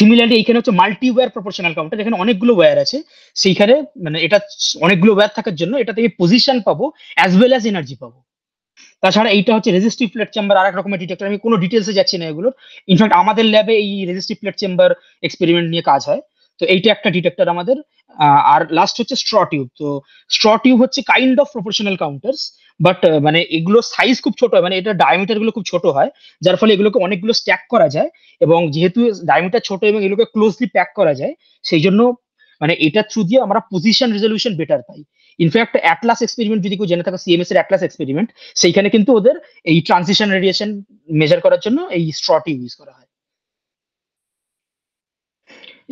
সিমিলারলি এইখানে হচ্ছে মাল্টি ওয়ার প্রপোর্শনাল কাউন্টার এখানে অনেকগুলো ওয়্যার আছে সেইখানে মানে এটা অনেকগুলো ওয়ার থাকার জন্য এটা থেকে পজিশন পাবো অ্যাজ ওয়েল অ্যাজ এনার্জি পাবো তাছাড়া এইটা হচ্ছে রেজিস্টিভ প্লেট চেম্বার আর এক রকমের ডিটেক্টর আমি কোনো ডিটেলসে যাচ্ছি না এগুলোর ইনফ্যাক্ট আমাদের ল্যাবে এই রেজিস্টিভ প্লেট চেম্বার এক্সপেরিমেন্ট নিয়ে কাজ হয় তো এইটা একটা ডিটেক্টর আমাদের আর লাস্ট হচ্ছে স্ট্র টিউব তো স্ট্র টিউব হচ্ছে kind of professional counters but মানে এগুলো সাইজ খুব ছোট হয় মানে এটা ডায়ামিটার গুলো খুব ছোট হয় যার ফলে এগুলোকে অনেকগুলো স্ট্যাক করা যায় এবং যেহেতু ডায়ামিটার ছোট এবং এগুলোকে ক্লোজলি প্যাক করা যায় সেই জন্য মানে এটা থ্রু দিয়ে আমরা পজিশন রেজলিউশন বেটার পাই ইনফ্যাক্ট অ্যাটলাস এক্সপেরিমেন্ট যদি কেউ জেনে থাকো সিএমএস এর অ্যাটলাস এক্সপেরিমেন্ট সেইখানে কিন্তু ওদের এই ট্রানজিশন রেডিয়েশন মেজার করার জন্য এই স্ট্রটি ইউজ করা হয়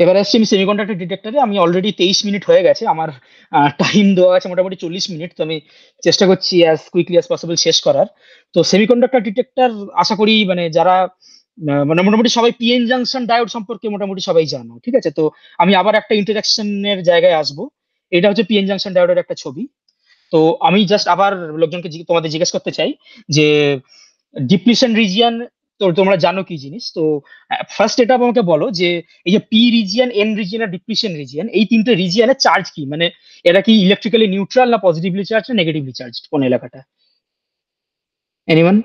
এবার আসছি আমি সেমিকন্ডাক্টর ডিটেক্টরে আমি অলরেডি তেইশ মিনিট হয়ে গেছে আমার টাইম দেওয়া আছে মোটামুটি চল্লিশ মিনিট তো আমি চেষ্টা করছি অ্যাজ কুইকলি অ্যাজ পসিবল শেষ করার তো সেমিকন্ডাক্টর ডিটেক্টর আশা করি মানে যারা মানে মোটামুটি সবাই পিএন জাংশন ডায়োড সম্পর্কে মোটামুটি সবাই জানো ঠিক আছে তো আমি আবার একটা ইন্টারাকশনের জায়গায় আসবো এটা হচ্ছে পিএন জাংশন ডায়োডের একটা ছবি তো আমি জাস্ট আবার লোকজনকে তোমাদের জিজ্ঞেস করতে চাই যে ডিপ্লিশন রিজিয়ান তো তোমরা জানো কি জিনিস তো ফার্স্ট এটা আমাকে বলো যে এই যে পি রিজিয়ান এন রিজিয়ান আর ডিপ্লিশন রিজিয়ান এই তিনটে রিজিয়ানের চার্জ কি মানে এটা কি ইলেকট্রিক্যালি নিউট্রাল না পজিটিভলি চার্জ না নেগেটিভলি চার্জ কোন এলাকাটা এনিওয়ান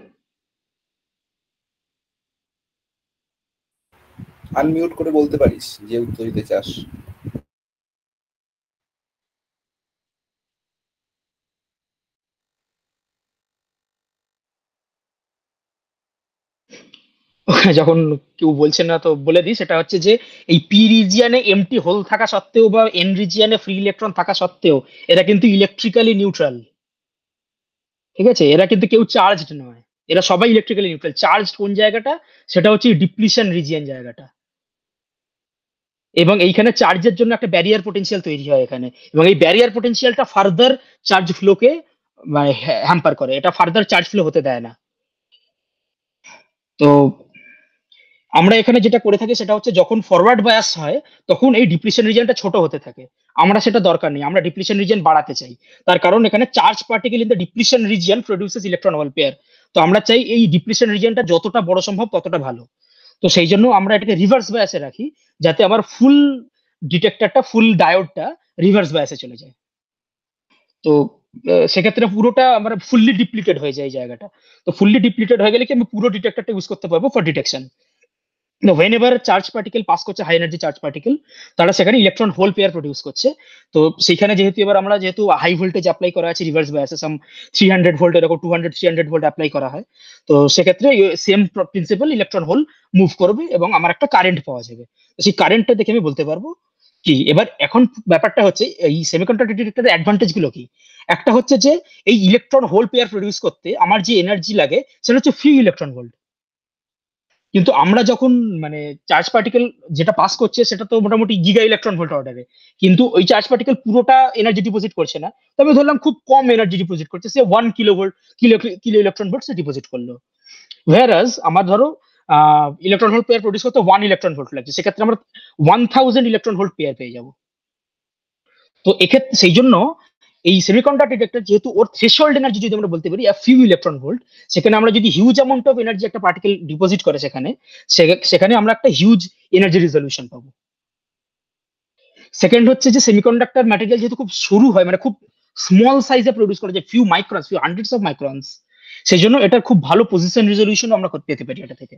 আনমিউট করে
বলতে পারিস যে উত্তর দিতে চাস
ওখানে যখন কেউ বলছেন না তো বলে দিই সেটা হচ্ছে যে এই পি রিজিয়ানে এমটি হোল থাকা সত্ত্বেও বা এন রিজিয়ানে ফ্রি ইলেকট্রন থাকা সত্ত্বেও এরা কিন্তু ইলেকট্রিক্যালি নিউট্রাল ঠিক আছে এরা কিন্তু কেউ চার্জড নয় এরা সবাই ইলেকট্রিক্যালি নিউট্রাল চার্জ কোন জায়গাটা সেটা হচ্ছে ডিপ্লিশন রিজিয়ান জায়গাটা এবং এইখানে চার্জের জন্য একটা ব্যারিয়ার পোটেন্সিয়াল তৈরি হয় এখানে এবং এই ব্যারিয়ার পোটেন্সিয়ালটা ফার্দার চার্জ ফ্লোকে মানে হ্যাম্পার করে এটা ফার্দার চার্জ ফ্লো হতে দেয় না তো আমরা এখানে যেটা করে থাকি সেটা হচ্ছে যখন ফরওয়ার্ড বায়াস হয় তখন এই ডিপ্লিশন রিজনটা ছোট হতে থাকে আমরা সেটা দরকার নেই আমরা ডিপ্লিশন রিজন বাড়াতে চাই তার কারণ এখানে charge particle in the depletion region produces electron hole pair তো আমরা চাই এই ডিপ্লিশন রিজনটা যতটা বড় সম্ভব ততটা ভালো তো সেই জন্য আমরা এটাকে রিভার্স বায়াসে রাখি যাতে আমার ফুল ডিটেক্টরটা ফুল ডায়োডটা রিভার্স বায়াসে চলে যায় তো সেক্ষেত্রে পুরোটা আমার ফুললি ডিপ্লিটেড হয়ে যায় জায়গাটা তো ফুললি ডিপ্লিটেড হয়ে গেলে কি আমি পুরো ডিটেক্টরটা ইউজ করতে পারবো ফর ডিটেকশন না ওয়েনএভার চার্জ পার্টিকেল পাস করছে হাই এনার্জি চার্জ পার্টিকেল তারা সেখানে ইলেকট্রন হোল পেয়ার প্রডিউস করছে তো সেখানে যেহেতু এবার আমরা যেহেতু হাই ভোল্টেজ অ্যাপ্লাই করা আছে রিভার্স বায়াসে সাম থ্রি হান্ড্রেড ভোল্ট এরকম two hundred three hundred volt apply করা হয় তো সেক্ষেত্রে same principle electron hole move করবে এবং আমার একটা কারেন্ট পাওয়া যাবে তো সেই কারেন্টটা দেখে আমি বলতে পারবো কি এবার এখন ব্যাপারটা হচ্ছে এই সেমিকন্ডাক্টর ডিটেক্টরের অ্যাডভান্টেজ গুলো কি একটা হচ্ছে যে এই ইলেকট্রন হোল পেয়ার প্রডিউস করতে আমার যে এনার্জি লাগে সেটা হচ্ছে ফ্রি ইলেকট্রন ভোল্ট কিন্তু আমরা যখন মানে চার্জ পার্টিকেল যেটা পাস করছে সেটা তো মোটামুটি গিগা ইলেকট্রন ভোল্ট অর্ডারে কিন্তু ওই চার্জ পার্টিকেল পুরোটা এনার্জি ডিপোজিট করছে না তবে ধরলাম খুব কম এনার্জি ডিপোজিট করছে সে one kilo volt kilo kilo electron volt সে ডিপোজিট করলো ভেয়ারাস আমার ধরো ইলেকট্রন ভোল্ট পেয়ার প্রডিউস করতে ওয়ান ইলেকট্রন ভোল্ট লাগছে সেক্ষেত্রে আমরা one thousand electron volt pair পেয়ে যাবো তো এক্ষেত্রে সেই জন্য এই সেমিকন্ডাক্টর ডিটেক্টর যেহেতু ওর থ্রেশহোল্ড এনার্জি যদি আমরা বলতে পারি ফিউ ইলেকট্রন ভোল্ট সেখানে আমরা যদি হিউজ অ্যামাউন্ট অফ এনার্জি একটা পার্টিকেল ডিপোজিট করে সেখানে সেখানে আমরা একটা হিউজ এনার্জি রিজলিউশন পাবো সেকেন্ড হচ্ছে যে সেমিকন্ডাক্টর ম্যাটেরিয়াল যেহেতু খুব সরু হয় মানে খুব স্মল সাইজে প্রডিউস করা যায় few microns few hundreds of microns সেই জন্য এটার খুব ভালো পজিশন রেজলিউশন আমরা পেতে পারি এটা থেকে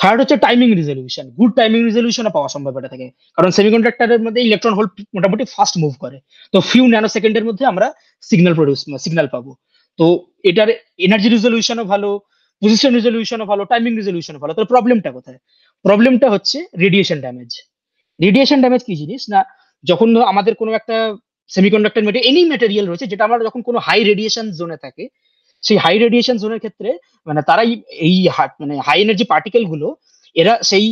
থার্ড হচ্ছে টাইমিং রিজলিউশন গুড টাইমিং রিজলিউশনও পাওয়া সম্ভব এটা থেকে কারণ সেমিকন্ডাক্টরের মধ্যে ইলেকট্রন হোল মোটামুটি ফাস্ট মুভ করে তো ফিউ ন্যানো সেকেন্ডের মধ্যে আমরা সিগন্যাল প্রডিউস সিগন্যাল পাবো তো এটার এনার্জি রিজলিউশনও ভালো পজিশন রিজলিউশনও ভালো টাইমিং রিজলিউশনও ভালো তাহলে প্রবলেমটা কোথায় প্রবলেমটা হচ্ছে রেডিয়েশন ড্যামেজ রেডিয়েশন ড্যামেজ কি জিনিস না যখন আমাদের কোনো একটা সেমিকন্ডাক্টর মেটেরিয়াল এনি মেটেরিয়াল রয়েছে যেটা আমরা যখন কোনো হাই রেডিয়েশন জোনে থাকে সেই হাই রেডিয়েশন জোনের ক্ষেত্রে মানে তারাই এই মানে হাই এনার্জি পার্টিকেল গুলো এরা সেই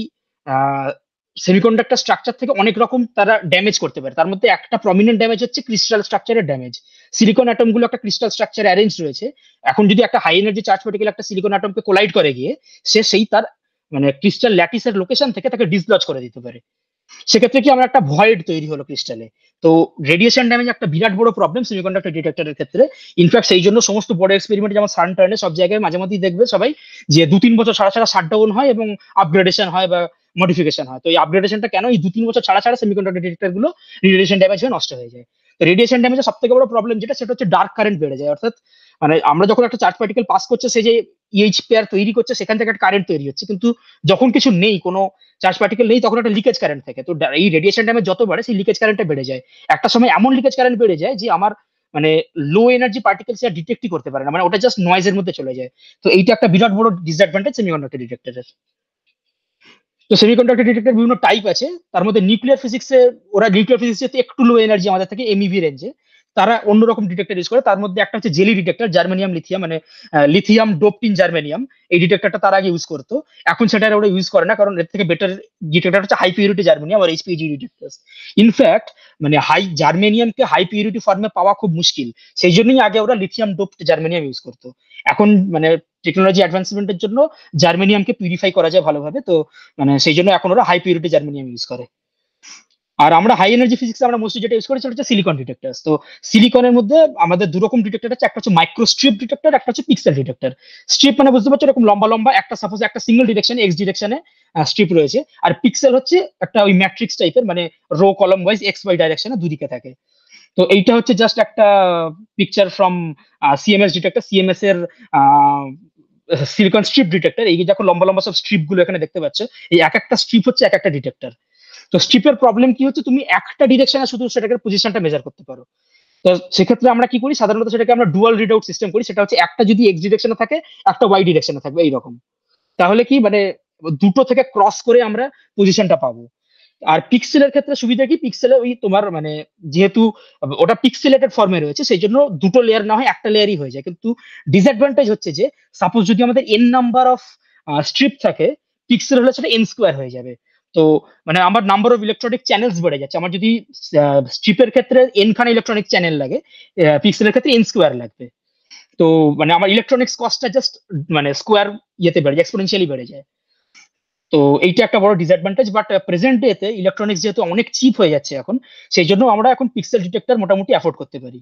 সেমিকন্ডাক্টর স্ট্রাকচার থেকে অনেক রকম তারা ড্যামেজ করতে পারে তার মধ্যে একটা প্রমিনেন্ট ড্যামেজ হচ্ছে ক্রিস্টাল স্ট্রাকচারের ড্যামেজ সিলিকন গুলো একটা ক্রিস্টাল স্ট্রাকচার অ্যারেঞ্জ রয়েছে এখন যদি একটা হাই এনার্জি চার্জ পার্টিকেল একটা সিলিকন অ্যাটমকে কোলাইড করে গিয়ে সে সেই তার মানে ক্রিস্টাল ল্যাটিসের লোকেশন থেকে তাকে ডিসলজ করে দিতে পারে সেক্ষেত্রে কি আমার একটা ভয়েড তৈরি হলো ক্রিস্টালে তো রেডিয়েশন ড্যামেজ একটা বিরাট বড় প্রবলেম সেমিকন্ডাক্টর ডিটেক্টরের ক্ষেত্রে ইনফ্যাক্ট সেই জন্য সমস্ত বড় এক্সপেরিমেন্ট যেমন সান টার্নে সব জায়গায় মাঝে মাঝেই দেখবে সবাই যে দু তিন বছর ছাড়া ছাড়া শাটডাউন হয় এবং আপগ্রেডেশন হয় বা মডিফিকেশন হয় তো এই আপগ্রেডেশনটা কেন এই দু তিন বছর ছাড়া ছাড়া সেমিকন্ডাক্টর ডিটেক্টর গুলো রেডিয়েশন ড্যামেজ হয়ে নষ্ট হয়ে যায় রেডিয়েশন ড্যামেজের সব থেকে বড় প্রবলেম যেটা সেটা হচ্ছে ডার্ক কারেন্ট বেড়ে যায় অর্থাৎ মানে আমরা যখন একটা চার্জ পার্টিকেল পাস করছে সে যে ইএইচ e পেয়ার তৈরি করছে সেখান থেকে একটা কারেন্ট তৈরি হচ্ছে কিন্তু যখন কিছু নেই কোনো চার্জ পার্টিকেল নেই তখন একটা লিকেজ কারেন্ট থাকে তো এই রেডিয়েশন ড্যামেজ যত বাড়ে সেই লিকেজ কারেন্টটা বেড়ে যায় একটা সময় এমন লিকেজ কারেন্ট বেড়ে যায় যে আমার মানে লো এনার্জি পার্টিকেল সে ডিটেক্টই করতে পারে না মানে ওটা জাস্ট নয়েজের মধ্যে চলে যায় তো এইটা একটা বিরাট বড় ডিসঅ্যাডভান্টেজ সেমিকন্ডাক্টর ডিটেক্টরের তো সেমিকন্ডাক্টর ডিটেক্টর বিভিন্ন টাইপ আছে তার মধ্যে নিউক্লিয়ার ফিজিক্সে ওরা নিউক্লিয়ার ফিজিক্সে একটু লো এনার্জি আমাদের থাকে এমইভি রেঞ্জে তারা অন্যরকম ডিটেক্টর ইউজ করে তার মধ্যে একটা হচ্ছে জেলি ডিটেক্টর জার্মেনিয়াম লিথিয়াম মানে লিথিয়াম ডোপটিন জার্মেনিয়াম এই ডিটেক্টরটা তার আগে ইউজ করতো এখন সেটা ওরা ইউজ করে না কারণ এর থেকে বেটার ডিটেক্টর হচ্ছে হাই পিউরিটি জার্মেনিয়াম আর এইচপিজি ডিটেক্টর ইনফ্যাক্ট মানে হাই জার্মেনিয়ামকে হাই পিউরিটি ফর্মে পাওয়া খুব মুশকিল সেই জন্যই আগে ওরা লিথিয়াম ডোপ জার্মেনিয়াম ইউজ করতো এখন মানে টেকনোলজি অ্যাডভান্সমেন্টের জন্য জার্মেনিয়ামকে পিউরিফাই করা যায় ভালোভাবে তো মানে সেই জন্য এখন ওরা হাই পিউরিটি জার্মেনিয়াম ইউজ করে আর আমরা হাই এনার্জি ফিজিক্স আমরা মোস্টলি যেটা ইউজ করি সেটা হচ্ছে সিলিকন ডিটেক্টর তো সিলিকনের মধ্যে আমাদের দু রকম ডিটেক্টর আছে একটা হচ্ছে মাইক্রো স্ট্রিপ ডিটেক্টর একটা হচ্ছে পিক্সেল ডিটেক্টর স্ট্রিপ মানে বুঝতে পারছো এরকম লম্বা লম্বা একটা সাপোজ একটা সিঙ্গেল ডিরেকশন এক্স ডিরেকশনে স্ট্রিপ রয়েছে আর পিক্সেল হচ্ছে একটা ওই ম্যাট্রিক্স টাইপের মানে রো কলম ওয়াইজ এক্স ওয়াই ডাইরেকশনে দুদিকে থাকে তো এইটা হচ্ছে জাস্ট একটা picture from CMS detector CMS এর সিলিকন স্ট্রিপ ডিটেক্টর এই যে যখন লম্বা লম্বা সব স্ট্রিপ গুলো এখানে দেখতে পাচ্ছ এই এক একটা স্ট্রিপ হচ্ছে এক একটা ডিটেক্টর তো স্ট্রিপের প্রবলেম কি হচ্ছে তুমি একটা ডিরেকশনে শুধু সেটাকে পজিশনটা মেজার করতে পারো তো সেক্ষেত্রে আমরা কি করি সাধারণত সেটাকে আমরা ডুয়াল রিড আউট সিস্টেম করি সেটা হচ্ছে একটা যদি এক্স ডিরেকশনে থাকে একটা ওয়াই ডিরেকশনে থাকবে এইরকম তাহলে কি মানে দুটো থেকে ক্রস করে আমরা পজিশনটা পাবো আর পিক্সেলের ক্ষেত্রে সুবিধা কি পিক্সেলে ওই তোমার মানে যেহেতু ওটা পিক্সেলেটেড ফর্মে রয়েছে সেই জন্য দুটো লেয়ার না হয় একটা লেয়ারই হয়ে যায় কিন্তু ডিসঅ্যাডভান্টেজ হচ্ছে যে সাপোজ যদি আমাদের এন নাম্বার অফ স্ট্রিপ থাকে পিক্সেল হলে সেটা এন স্কোয়ার হয়ে যাবে তো মানে আমার নাম্বার অফ ইলেকট্রনিক চ্যানেলস বেড়ে যাচ্ছে আমার যদি স্ট্রিপের ক্ষেত্রে এনখানে ইলেকট্রনিক চ্যানেল লাগে পিক্সেলের ক্ষেত্রে এন স্কোয়ার লাগবে তো মানে আমার ইলেকট্রনিক্স কস্টটা জাস্ট মানে স্কোয়ার ইয়েতে বেড়ে যায় এক্সপোনেনশিয়ালি বেড়ে যায় তো এইটা একটা বড় ডিসঅ্যাডভান্টেজ বাট প্রেজেন্ট ডেতে ইলেকট্রনিক্স যেহেতু অনেক চিপ হয়ে যাচ্ছে এখন সেই জন্য আমরা এখন পিক্সেল ডিটেক্টর মোটামুটি অ্যাফোর্ড করতে পারি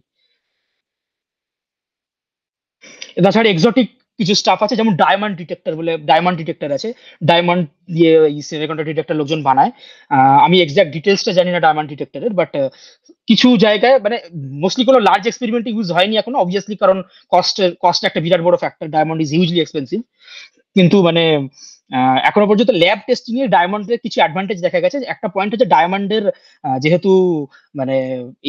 তাছাড়া এক্সোটিক কিছু স্টাফ আছে যেমন ডায়মন্ড ডিটেক্টর বলে ডায়মন্ড ডিটেক্টর আছে ডায়মন্ড দিয়ে সেমিকন্ডাক্টর ডিটেক্টর লোকজন বানায় আমি এক্সাক্ট ডিটেলসটা জানি না ডায়মন্ড ডিটেক্টরের বাট কিছু জায়গায় মানে মোস্টলি কোনো লার্জ এক্সপেরিমেন্ট ইউজ হয়নি এখনো অবভিয়াসলি কারণ কস্টের কস্ট একটা বিরাট বড় factor diamond is hugely expensive কিন্তু মানে এখনো পর্যন্ত ল্যাব টেস্টিং এ ডায়মন্ডের কিছু অ্যাডভান্টেজ দেখা গেছে একটা পয়েন্ট হচ্ছে ডায়মন্ডের যেহেতু মানে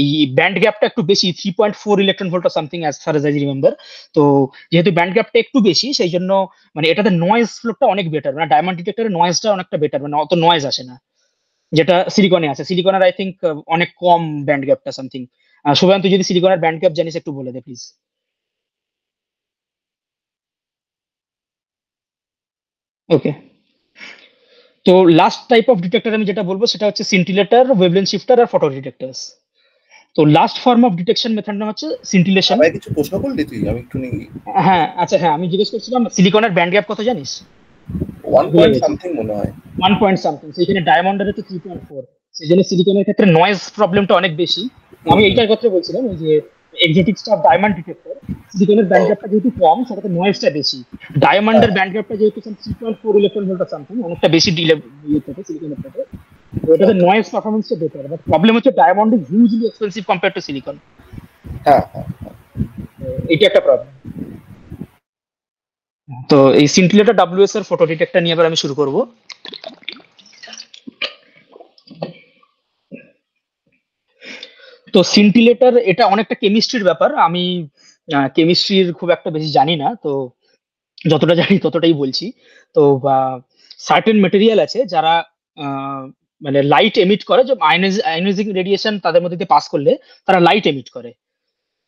এই ব্যান্ড গ্যাপটা একটু বেশি three point four electron volt something as far as I remember তো যেহেতু ব্যান্ড গ্যাপটা একটু বেশি সেই জন্য মানে এটাতে নয়েজ ফ্লোরটা অনেক বেটার মানে ডায়মন্ড ডিটেক্টরের নয়েজটা অনেকটা বেটার মানে অত নয়েজ আসে না
যেটা সিলিকনে আছে
সিলিকনের আই থিঙ্ক অনেক কম ব্যান্ড গ্যাপটা সামথিং তুই যদি সিলিকনের ব্যান্ড গ্যাপ জানিস একটু বলে দে প্লিজ ওকে তো লাস্ট টাইপ অফ ডিটেক্টর আমি যেটা বলবো সেটা হচ্ছে সিন্টিলেটার ওয়েভলেন শিফটার আর ফটো ডিটেক্টরস তো last form of detection method নাম হচ্ছে সিন্টিলেশন আমি কিছু প্রশ্ন করলি তুই আমি একটু হ্যাঁ আচ্ছা হ্যাঁ আমি জিজ্ঞেস করছিলাম সিলিকনের ব্যান্ড গ্যাপ কত জানিস 1 পয়েন্ট সামথিং মনে হয় 1 পয়েন্ট সামথিং সেখানে ডায়মন্ডের তো 3.4 সেই জন্য সিলিকনের ক্ষেত্রে নয়েজ প্রবলেমটা অনেক বেশি আমি এইটার কথা বলছিলাম যে এক্সেটিক্সটা অফ ডায়মন্ড ডিটেক্টর সিলিকনের ব্যান্ড গ্যাপটা যেহেতু কম সেটাতে নয়েজটা বেশি ডায়মন্ডের ব্যান্ড গ্যাপটা যেহেতু three point four electron volt something অনেকটা বেশি ডিলে ইয়ে থাকে সিলিকনের থেকে ওটাতে নয়েজ পারফরমেন্সটা বেটার বাট প্রবলেম হচ্ছে diamond is hugely expensive compare to silicon হ্যাঁ, হ্যাঁ। এটা একটা প্রবলেম তো এই সিন্টিলেটার ডাব্লিউএস এর ফটো ডিটেক্টর নিয়ে আবার আমি শুরু করবো তো সিন্টিলেটার এটা অনেকটা কেমিস্ট্রির ব্যাপার আমি কেমিস্ট্রির খুব একটা বেশি জানি না তো যতটা জানি ততটাই বলছি তো সার্টেন মেটেরিয়াল আছে যারা মানে লাইট এমিট করে যে আয়নাইজিং রেডিয়েশন তাদের মধ্যে দিয়ে পাস করলে তারা লাইট এমিট করে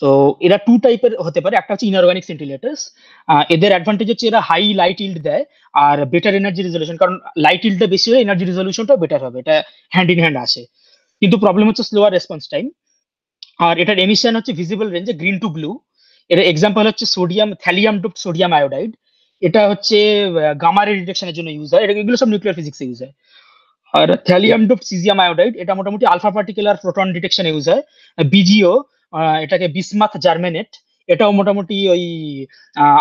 তো এরা টু টাইপের হতে পারে একটা হচ্ছে ইনঅর্গানিক সেন্টিলেটার্স এদের অ্যাডভান্টেজ হচ্ছে এরা হাই লাইট ইল্ড দেয় আর বেটার এনার্জি রেজলিউশন কারণ লাইট ইল্ডটা বেশি হলে এনার্জি রেজলিউশনটাও বেটার হবে এটা হ্যান্ড ইন হ্যান্ড আসে কিন্তু প্রবলেম হচ্ছে স্লোয়ার রেসপন্স টাইম আর এটার এমিশন হচ্ছে ভিজিবল রেঞ্জে গ্রিন টু ব্লু এর এক্সাম্পল হচ্ছে sodium thallium doped sodium iodide এটা হচ্ছে গামারে ডিটেকশনের জন্য ইউজ হয় এগুলো সব নিউক্লিয়ার ফিজিক্সে ইউজ হয় আর থ্যালিয়াম ডুপ সিজিয়াম আয়োডাইড এটা মোটামুটি আলফা পার্টিকুলার প্রোটন ডিটেকশনে ইউজ হয় বিজিও এটাকে বিসমাথ জার্মেনেট এটাও মোটামুটি ওই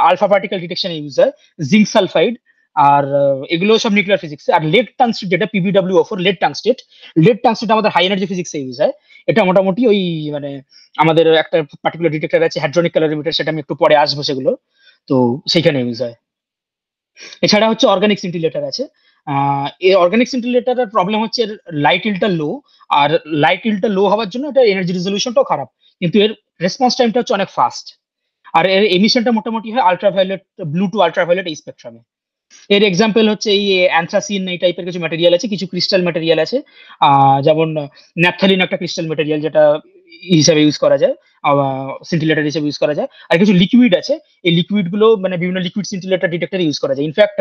আলফা পার্টিকেল ডিটেকশনে ইউজ হয় জিঙ্ক সালফাইড আর এগুলো সব নিউক্লিয়ার ফিজিক্স আর লেড টাংস্টেট যেটা পিবিডব্লিউ অফোর লেড টাংস্টেট লেড টাংস্টেট আমাদের হাই এনার্জি ফিজিক্সে ইউজ হয় এটা মোটামুটি ওই মানে আমাদের একটা পার্টিকুলার ডিটেক্টর আছে হাইড্রোনিক ক্যালোরিমিটার সেটা আমি একটু পরে আসবো সেগুলো তো সেইখানে ইউজ হয় এছাড়া হচ্ছে অর্গানিক সিন্টিলেটার আছে এই অর্গানিক সিন্টিলেটারের প্রবলেম হচ্ছে লাইট ইলটা লো আর লাইট ইলটা লো হওয়ার জন্য এটা এনার্জি রেজলিউশনটাও খারাপ কিন্তু এর রেসপন্স টাইমটা হচ্ছে অনেক ফাস্ট আর এর এমিশনটা মোটামুটি হয় আলট্রাভায়োলেট ব্লু টু আলট্রাভায়োলেট এই স্পেকট্রামে এর এক্সাম্পল হচ্ছে এই অ্যান্থ্রাসিন এই টাইপের কিছু ম্যাটেরিয়াল আছে কিছু ক্রিস্টাল ম্যাটেরিয়াল আছে যেমন ন্যাপথালিন একটা ক্রিস্টাল ম্যাটেরিয়াল যেটা হিসাবে ইউজ করা যায় সেন্টিলেটার হিসেবে ইউজ করা যায় আর কিছু লিকুইড আছে এই লিকুইডগুলো মানে বিভিন্ন লিকুইড সিন্টিলেটার ডিটেক্টর ইউজ করা যায় ইনফ্যাক্ট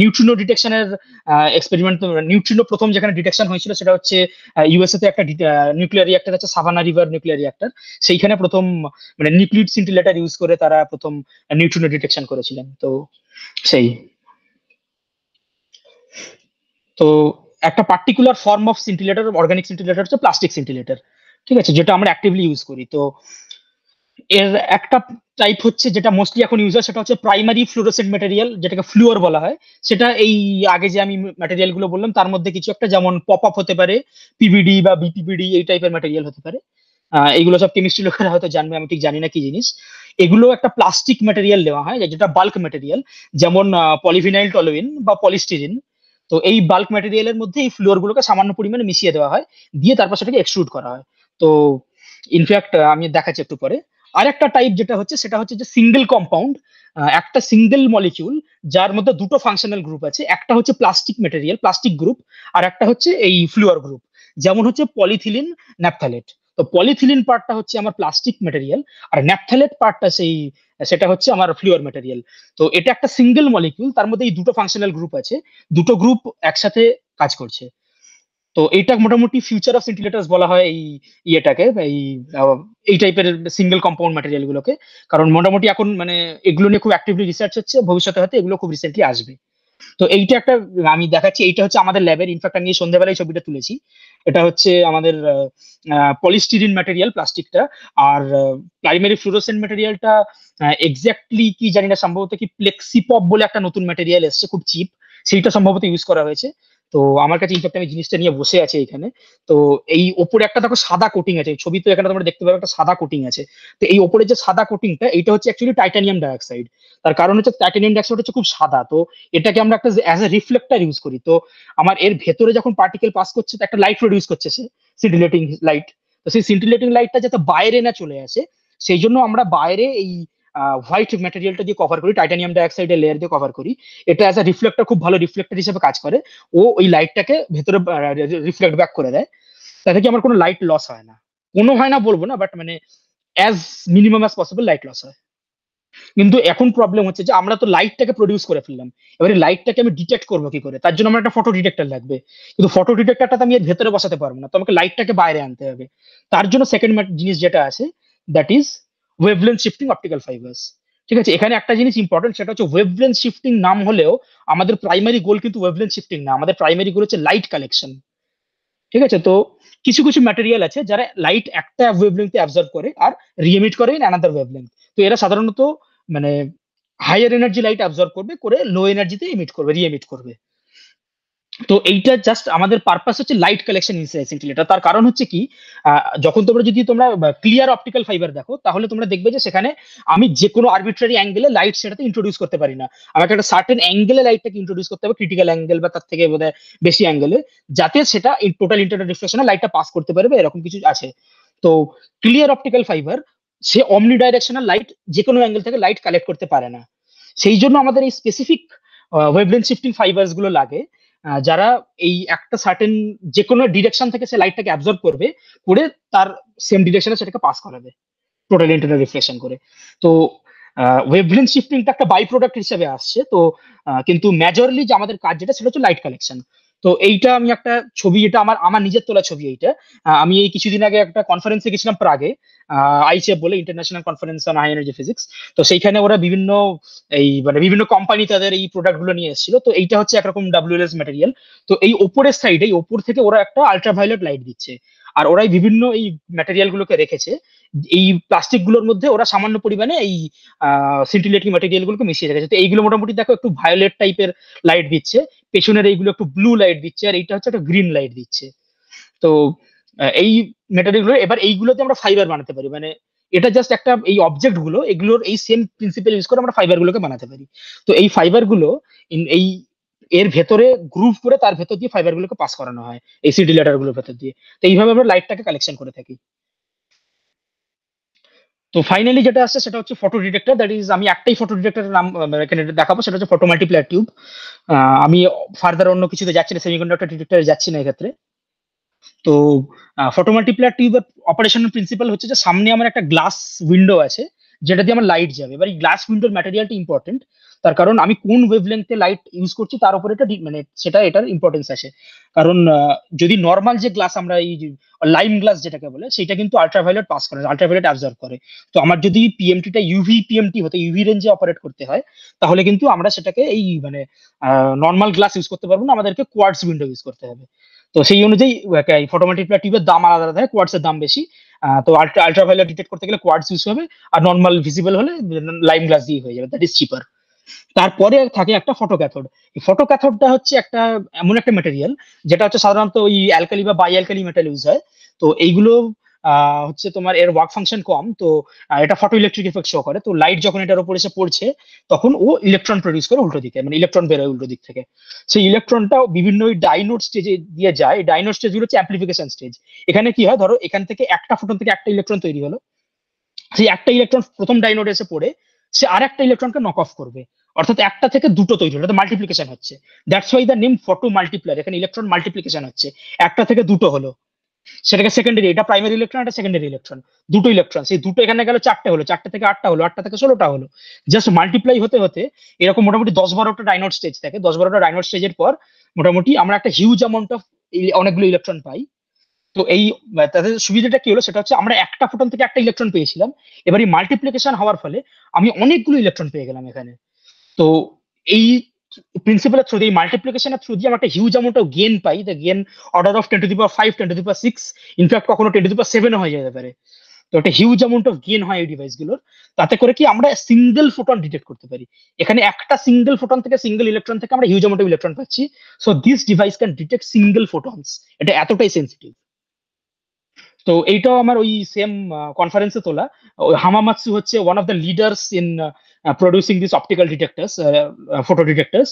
নিউট্রিনো ডিটেকশনের এক্সপেরিমেন্ট নিউট্রিনো প্রথম যেখানে ডিটেকশন হয়েছিল সেটা হচ্ছে ইউএসএতে একটা নিউক্লিয়ার রিয়াক্টর আছে সাভানা রিভার নিউক্লিয়ার রিয়াক্টর সেইখানে প্রথম মানে নিউক্লিড সিন্টিলেটার ইউজ করে তারা প্রথম নিউট্রিনো ডিটেকশন করেছিলেন তো সেই তো একটা particular form of scintillator organic scintillator হচ্ছে প্লাস্টিক সিন্টিলেটার ঠিক আছে যেটা আমরা অ্যাক্টিভলি ইউজ করি তো এর একটা টাইপ হচ্ছে যেটা মোস্টলি এখন ইউজ হয় সেটা হচ্ছে প্রাইমারি ফ্লুরোসেন্ট মেটেরিয়াল যেটাকে ফ্লুয়ার বলা হয় সেটা এই আগে যে আমি ম্যাটেরিয়াল গুলো বললাম তার মধ্যে কিছু একটা যেমন পপ আপ হতে পারে পিবিডি বা বিপিবিডি এই টাইপের ম্যাটেরিয়াল হতে পারে এগুলো সব কেমিস্ট্রি লোকেরা হয়তো জানবে আমি ঠিক জানি না কি জিনিস এগুলো একটা প্লাস্টিক ম্যাটেরিয়াল দেওয়া হয় যেটা বাল্ক ম্যাটেরিয়াল যেমন পলিভিনাইল টলোইন বা পলিস্টিরিন তো এই বাল্ক ম্যাটেরিয়ালের মধ্যে এই গুলোকে সামান্য পরিমাণে মিশিয়ে দেওয়া হয় দিয়ে তারপর সেটাকে এক্সট্রুড করা হয় তো ইনফ্যাক্ট আমি দেখাচ্ছি একটু পরে আর একটা টাইপ যেটা হচ্ছে সেটা হচ্ছে যে সিঙ্গেল কম্পাউন্ড একটা সিঙ্গেল মলিকিউল যার মধ্যে দুটো ফাংশনাল গ্রুপ আছে একটা হচ্ছে প্লাস্টিক মেটেরিয়াল প্লাস্টিক গ্রুপ আর একটা হচ্ছে এই ফ্লুয়ার গ্রুপ যেমন হচ্ছে পলিথিলিন ন্যাপথালেট তো পলিথিলিন পার্টটা হচ্ছে আমার প্লাস্টিক মেটেরিয়াল আর ন্যাপথালেট পার্টটা সেই সেটা হচ্ছে আমার ফ্লুয়ার মেটেরিয়াল তো এটা একটা সিঙ্গেল মলিকিউল তার মধ্যে এই দুটো ফাংশনাল গ্রুপ আছে দুটো গ্রুপ একসাথে কাজ করছে তো এইটা মোটামুটি ফিউচার অফ সেন্টিলেটার বলা হয় এই ইয়েটাকে এই এই টাইপের সিঙ্গেল কম্পাউন্ড ম্যাটেরিয়াল গুলোকে কারণ মোটামুটি এখন মানে এগুলো নিয়ে খুব অ্যাক্টিভলি রিসার্চ হচ্ছে ভবিষ্যতে হয়তো এগুলো খুব রিসেন্টলি আসবে তো এইটা একটা আমি দেখাচ্ছি এইটা হচ্ছে আমাদের ল্যাবের ইনফ্যাক্ট আমি সন্ধ্যাবেলায় ছবিটা তুলেছি এটা হচ্ছে আমাদের পলিস্টিরিন ম্যাটেরিয়াল প্লাস্টিকটা আর প্রাইমারি ফ্লুরোসেন্ট ম্যাটেরিয়ালটা এক্স্যাক্টলি কি জানি না সম্ভবত কি প্লেক্সিপপ বলে একটা নতুন ম্যাটেরিয়াল এসছে খুব চিপ সেইটা সম্ভবত ইউজ করা হয়েছে তো আমার কাছে ইনফ্যাক্ট আমি জিনিসটা নিয়ে বসে আছি এখানে তো এই ওপরে একটা দেখো সাদা কোটিং আছে ছবি তো এখানে তোমরা দেখতে পাবে একটা সাদা কোটিং আছে তো এই ওপরে যে সাদা কোটিংটা এটা হচ্ছে অ্যাকচুয়ালি টাইটানিয়াম ডাইঅক্সাইড তার কারণ হচ্ছে টাইটানিয়াম ডাইঅক্সাইড হচ্ছে খুব সাদা তো এটাকে আমরা একটা অ্যাজ এ রিফ্লেক্টার ইউজ করি তো আমার এর ভেতরে যখন পার্টিকেল পাস করছে তো একটা লাইট প্রডিউস করছে সে সিন্টিলেটিং লাইট তো সেই সিন্টিলেটিং লাইটটা যাতে বাইরে না চলে আসে সেই জন্য আমরা বাইরে এই হোয়াইট ম্যাটেরিয়ালটা দিয়ে কভার করি টাইটানিয়াম ডাইঅক্সাইডের লেয়ার দিয়ে কভার করি এটা অ্যাজ রিফ্লেক্টর খুব ভালো রিফ্লেক্টর হিসেবে কাজ করে ও ওই লাইটটাকে ভেতরে রিফ্লেক্ট ব্যাক করে দেয় তাতে কি আমার কোনো লাইট লস হয় না কোনো হয় না বলবো না বাট মানে as minimum as possible light loss হয় কিন্তু এখন প্রবলেম হচ্ছে যে আমরা তো লাইটটাকে প্রডিউস করে ফেললাম এবারে লাইটটাকে আমি ডিটেক্ট করবো কি করে তার জন্য আমার একটা ফটো ডিটেক্টর লাগবে কিন্তু ফটো ডিটেক্টরটা তো আমি ভেতরে বসাতে পারবো না তো আমাকে লাইটটাকে বাইরে আনতে হবে তার জন্য সেকেন্ড জিনিস যেটা আছে that is wavelength shifting optical fibres ঠিক আছে এখানে একটা জিনিস ইম্পর্টেন্ট সেটা হচ্ছে ওয়েভলেন্স শিফটিং নাম হলেও আমাদের প্রাইমারি গোল কিন্তু ওয়েভলেন্স শিফটিং না আমাদের প্রাইমারি গোল হচ্ছে লাইট কালেকশন ঠিক আছে তো কিছু কিছু ম্যাটেরিয়াল আছে যারা লাইট একটা ওয়েভলেন্থে অ্যাবজর্ব করে আর রিএমিট করে ইন অ্যানাদার ওয়েভলেন্থ তো এরা সাধারণত মানে হায়ার এনার্জি লাইট অ্যাবজর্ব করবে করে লো এনার্জিতে ইমিট করবে রিএমিট করবে তো এইটা জাস্ট আমাদের পারপাস হচ্ছে লাইট কালেকশন এটা তার কারণ হচ্ছে কি যখন তোমরা যদি তোমরা ক্লিয়ার অপটিক্যাল ফাইবার দেখো তাহলে তোমরা দেখবে যে সেখানে আমি যে কোনো আর্বিট্রারি অ্যাঙ্গেলে লাইট সেটাতে ইন্ট্রোডিউস করতে পারি না আমাকে একটা সার্টেন অ্যাঙ্গেলে লাইটটাকে ইন্ট্রোডিউস করতে হবে ক্রিটিক্যাল অ্যাঙ্গেল বা তার থেকে বোধ বেশি অ্যাঙ্গেলে যাতে সেটা টোটাল ইন্টারনেট রিফ্লেকশনে লাইটটা পাস করতে পারবে এরকম কিছু আছে তো ক্লিয়ার অপটিক্যাল ফাইবার সে অমনি ডাইরেকশনাল লাইট যে কোনো অ্যাঙ্গেল থেকে লাইট কালেক্ট করতে পারে না সেই জন্য আমাদের এই স্পেসিফিক ওয়েভলেন্থ শিফটিং ফাইবারস গুলো লাগে যারা এই একটা সার্টেন যে কোনো ডিরেকশন থেকে সে লাইটটাকে অ্যাবজর্ব করবে করে তার সেম ডিরেকশনে সেটাকে পাস করাবে টোটাল ইন্টারনাল রিফ্লেকশন করে তো ওয়েভলেন্থ শিফটিংটা একটা বাই প্রোডাক্ট হিসেবে আসছে তো কিন্তু মেজরলি যে আমাদের কাজ যেটা সেটা হচ্ছে লাইট কালেকশন তো এইটা আমি একটা ছবি এটা আমার আমার নিজের তোলা ছবি এইটা আমি এই কিছুদিন আগে একটা কনফারেন্সে গেছিলাম প্রাগে আইসিএফ বলে international conference on high energy physics তো সেইখানে ওরা বিভিন্ন এই মানে বিভিন্ন কোম্পানি তাদের এই প্রোডাক্ট গুলো নিয়ে এসেছিল তো এইটা হচ্ছে একরকম ডাব্লিউএলএস ম্যাটেরিয়াল তো এই ওপরের সাইডে ওপর থেকে ওরা একটা আলট্রাভায়োলেট লাইট দিচ্ছে আর ওরাই বিভিন্ন এই ম্যাটেরিয়াল গুলোকে রেখেছে এই প্লাস্টিক গুলোর মধ্যে ওরা সামান্য পরিমাণে এই সিন্টিলেটিং ম্যাটেরিয়াল গুলোকে মিশিয়ে রেখেছে তো এইগুলো মোটামুটি দেখো একটু ভায়োলেট টাইপের লাইট দিচ্ছে পেছনের এইগুলো একটু ব্লু লাইট দিচ্ছে আর এইটা হচ্ছে একটা গ্রিন লাইট দিচ্ছে তো এই ম্যাটেরিয়াল গুলো এবার এইগুলোতে আমরা ফাইবার বানাতে পারি মানে এটা জাস্ট একটা এই অবজেক্ট গুলো এগুলোর এই সেম প্রিন্সিপাল ইউজ করে আমরা ফাইবার গুলোকে বানাতে পারি তো এই ফাইবার গুলো এই এর ভেতরে গ্রুপ করে তার ভেতর দিয়ে ফাইবার গুলোকে পাস করানো হয় এই সিডি গুলোর ভেতর দিয়ে তো এইভাবে আমরা লাইটটাকে কালেকশন করে থাকি তো ফাইনালি যেটা আসছে সেটা হচ্ছে ফটো ডিটেক্টর দ্যাট ইজ আমি একটাই ফটো ডিটেক্টরের নাম এখানে দেখাবো সেটা হচ্ছে ফটো মাল্টিপ্লায়ার টিউব আমি ফার্দার অন্য কিছুতে যাচ্ছি না সেমিকন্ডাক্টর ডিটেক্টরে যাচ্ছি না এক্ষেত্রে তো ফটো মাল্টিপ্লায়ার টিউবের অপারেশনের প্রিন্সিপাল হচ্ছে যে সামনে আমার একটা গ্লাস উইন্ডো আছে যেটা দিয়ে আমার লাইট যাবে এবার এই গ্লাস উইন্ডোর ম্যাটেরিয়ালটা ইম্পর্টেন্ট তার কারণ আমি কোন ওয়েভলেন্থে লাইট ইউজ করছি তার উপর এটা মানে সেটা এটার ইম্পর্টেন্স আসে কারণ যদি নর্মাল যে গ্লাস আমরা এই লাইম গ্লাস যেটাকে বলে সেটা কিন্তু আল্ট্রাভায়োলেট পাস করে আল্ট্রাভায়োলেট অ্যাবজর্ব করে তো আমার যদি পিএমটিটা ইউভি পিএমটি হতে ইউভি রেঞ্জে অপারেট করতে হয় তাহলে কিন্তু আমরা সেটাকে এই মানে নর্মাল গ্লাস ইউজ করতে পারবো না আমাদেরকে কোয়ার্টস উইন্ডো ইউজ করতে হবে তো সেই অনুযায়ী ফটোমেটিক টিউবের দাম আলাদা আলাদা হয় কোয়ার্ডসের দাম বেশি তো আল্ট্রা আলট্রাভায়োলেট ডিটেক্ট করতে গেলে কোয়ার্ডস ইউজ হবে আর নর্মাল ভিজিবল হলে লাইম গ্লাস দিয়ে হয়ে যাবে দ্যাট ইজ চিপার তারপরে থাকে একটা ফটো ক্যাথোড এই ফটো ক্যাথোডটা হচ্ছে একটা এমন একটা মেটেরিয়াল যেটা হচ্ছে সাধারণত ওই অ্যালকালি বা বাই অ্যালকালি মেটাল ইউজ হয় তো এইগুলো হচ্ছে তোমার এর ওয়ার্ক ফাংশন কম তো এটা ফটো ইলেকট্রিক এফেক্ট শো করে তো লাইট যখন এটার উপর এসে পড়ছে তখন ও ইলেকট্রন প্রডিউস করে উল্টো দিকে মানে ইলেকট্রন বেরোয় উল্টো দিক থেকে সেই ইলেকট্রনটা বিভিন্ন ওই ডাইনোড স্টেজে দিয়ে যায় ডাইনোড স্টেজ হচ্ছে অ্যাপ্লিফিকেশন স্টেজ এখানে কি হয় ধরো এখান থেকে একটা ফোটন থেকে একটা ইলেকট্রন তৈরি হলো সেই একটা ইলেকট্রন প্রথম ডাইনোড এসে পড়ে সে আর একটা ইলেকট্রনকে নক অফ করবে অর্থাৎ একটা থেকে দুটো তৈরি হলো মাল্টিপ্লিকেশন হচ্ছে that's why the name photo multiplier এখানে ইলেকট্রন মাল্টিপ্লিকেশন হচ্ছে একটা থেকে দুটো হলো সেটাকে সেকেন্ডারি এটা প্রাইমারি ইলেকট্রন এটা সেকেন্ডারি ইলেকট্রন দুটো ইলেকট্রন সেই দুটো এখানে গেলো চারটে হলো চারটে থেকে আটটা হলো আটটা থেকে ষোলোটা হলো জাস্ট মাল্টিপ্লাই হতে হতে এরকম মোটামুটি দশ বারোটা ডাইনোট স্টেজ থাকে দশ বারোটা ডাইনোট স্টেজের পর মোটামুটি আমরা একটা হিউজ অ্যামাউন্ট অফ অনেকগুলো ইলেকট্রন পাই তো এই তাদের সুবিধাটা কি হলো সেটা হচ্ছে আমরা একটা ফোটন থেকে একটা ইলেকট্রন পেয়েছিলাম এবার এই মাল্টিপ্লিকেশন হওয়ার ফলে আমি অনেকগুলো ইলেকট্রন পেয়ে গেলাম এখানে তো এই প্রিন্সিপালের থ্রু দিয়ে মাল্টিপ্লিকেশনের থ্রু দিয়ে আমরা একটা হিউজ অ্যামাউন্ট অফ গেন পাই the gain order of ten to five ten to six in fact কখনো টেন টু দি হয়ে যেতে পারে তো একটা হিউজ অ্যামাউন্ট অফ গেন হয় এই ডিভাইসগুলোর তাতে করে কি আমরা সিঙ্গেল ফোটন ডিটেক্ট করতে পারি এখানে একটা সিঙ্গেল ফোটন থেকে সিঙ্গেল ইলেকট্রন থেকে আমরা হিউজ অ্যামাউন্ট অফ ইলেকট্রন পাচ্ছি so this device can detect single photons এটা এতটাই সেন্সিটিভ তো এইটাও আমার ওই সেম কনফারেন্সে তোলা হামামাৎসু হচ্ছে one of the leaders in producing this optical detectors photo detectors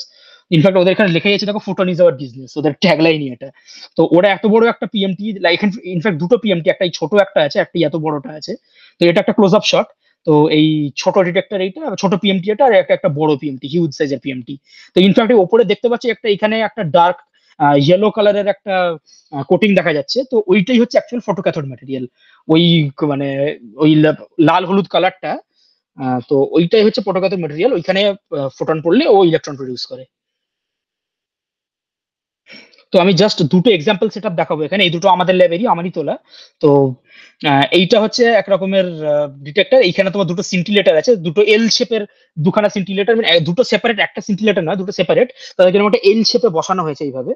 in fact ওদের এখানে লেখা যাচ্ছে দেখো ফোটন ইজ আওয়ার বিজনেস ওদের ট্যাগলাইন এটা তো ওরা এত বড় একটা পিএমটি এখানে ইনফ্যাক্ট দুটো পিএমটি একটা ছোট একটা আছে একটা এত বড়টা আছে তো এটা একটা ক্লোজ আপ শট তো এই ছোট ডিটেক্টর এইটা ছোট পিএমটি এটা আর একটা একটা বড় পিএমটি হিউজ সাইজের পিএমটি তো ইনফ্যাক্ট ওপরে দেখতে পাচ্ছি একটা এখানে একটা ডার্ক ইয়েলো কালারের একটা কোটিং uh, দেখা যাচ্ছে তো ওইটাই হচ্ছে অ্যাকচুয়াল ফটোক্যাথড ম্যাটেরিয়াল ওই মানে ওই লাল হলুদ কালারটা তো ওইটাই হচ্ছে ফটোকাথের মেটেরিয়াল ওইখানে ফোটন পড়লে ও ইলেকট্রন প্রডিউস করে তো আমি জাস্ট দুটো এক্সাম্পল সেট আপ দেখাবো এখানে এই দুটো আমাদের ল্যাবেরই আমারই তোলা তো এইটা হচ্ছে এক রকমের ডিটেক্টর এইখানে তোমার দুটো সিন্টিলেটার আছে দুটো এল শেপের দুখানা সিন্টিলেটার মানে দুটো সেপারেট একটা সিন্টিলেটার নয় দুটো সেপারেট তাদেরকে একটা এল শেপে বসানো হয়েছে এইভাবে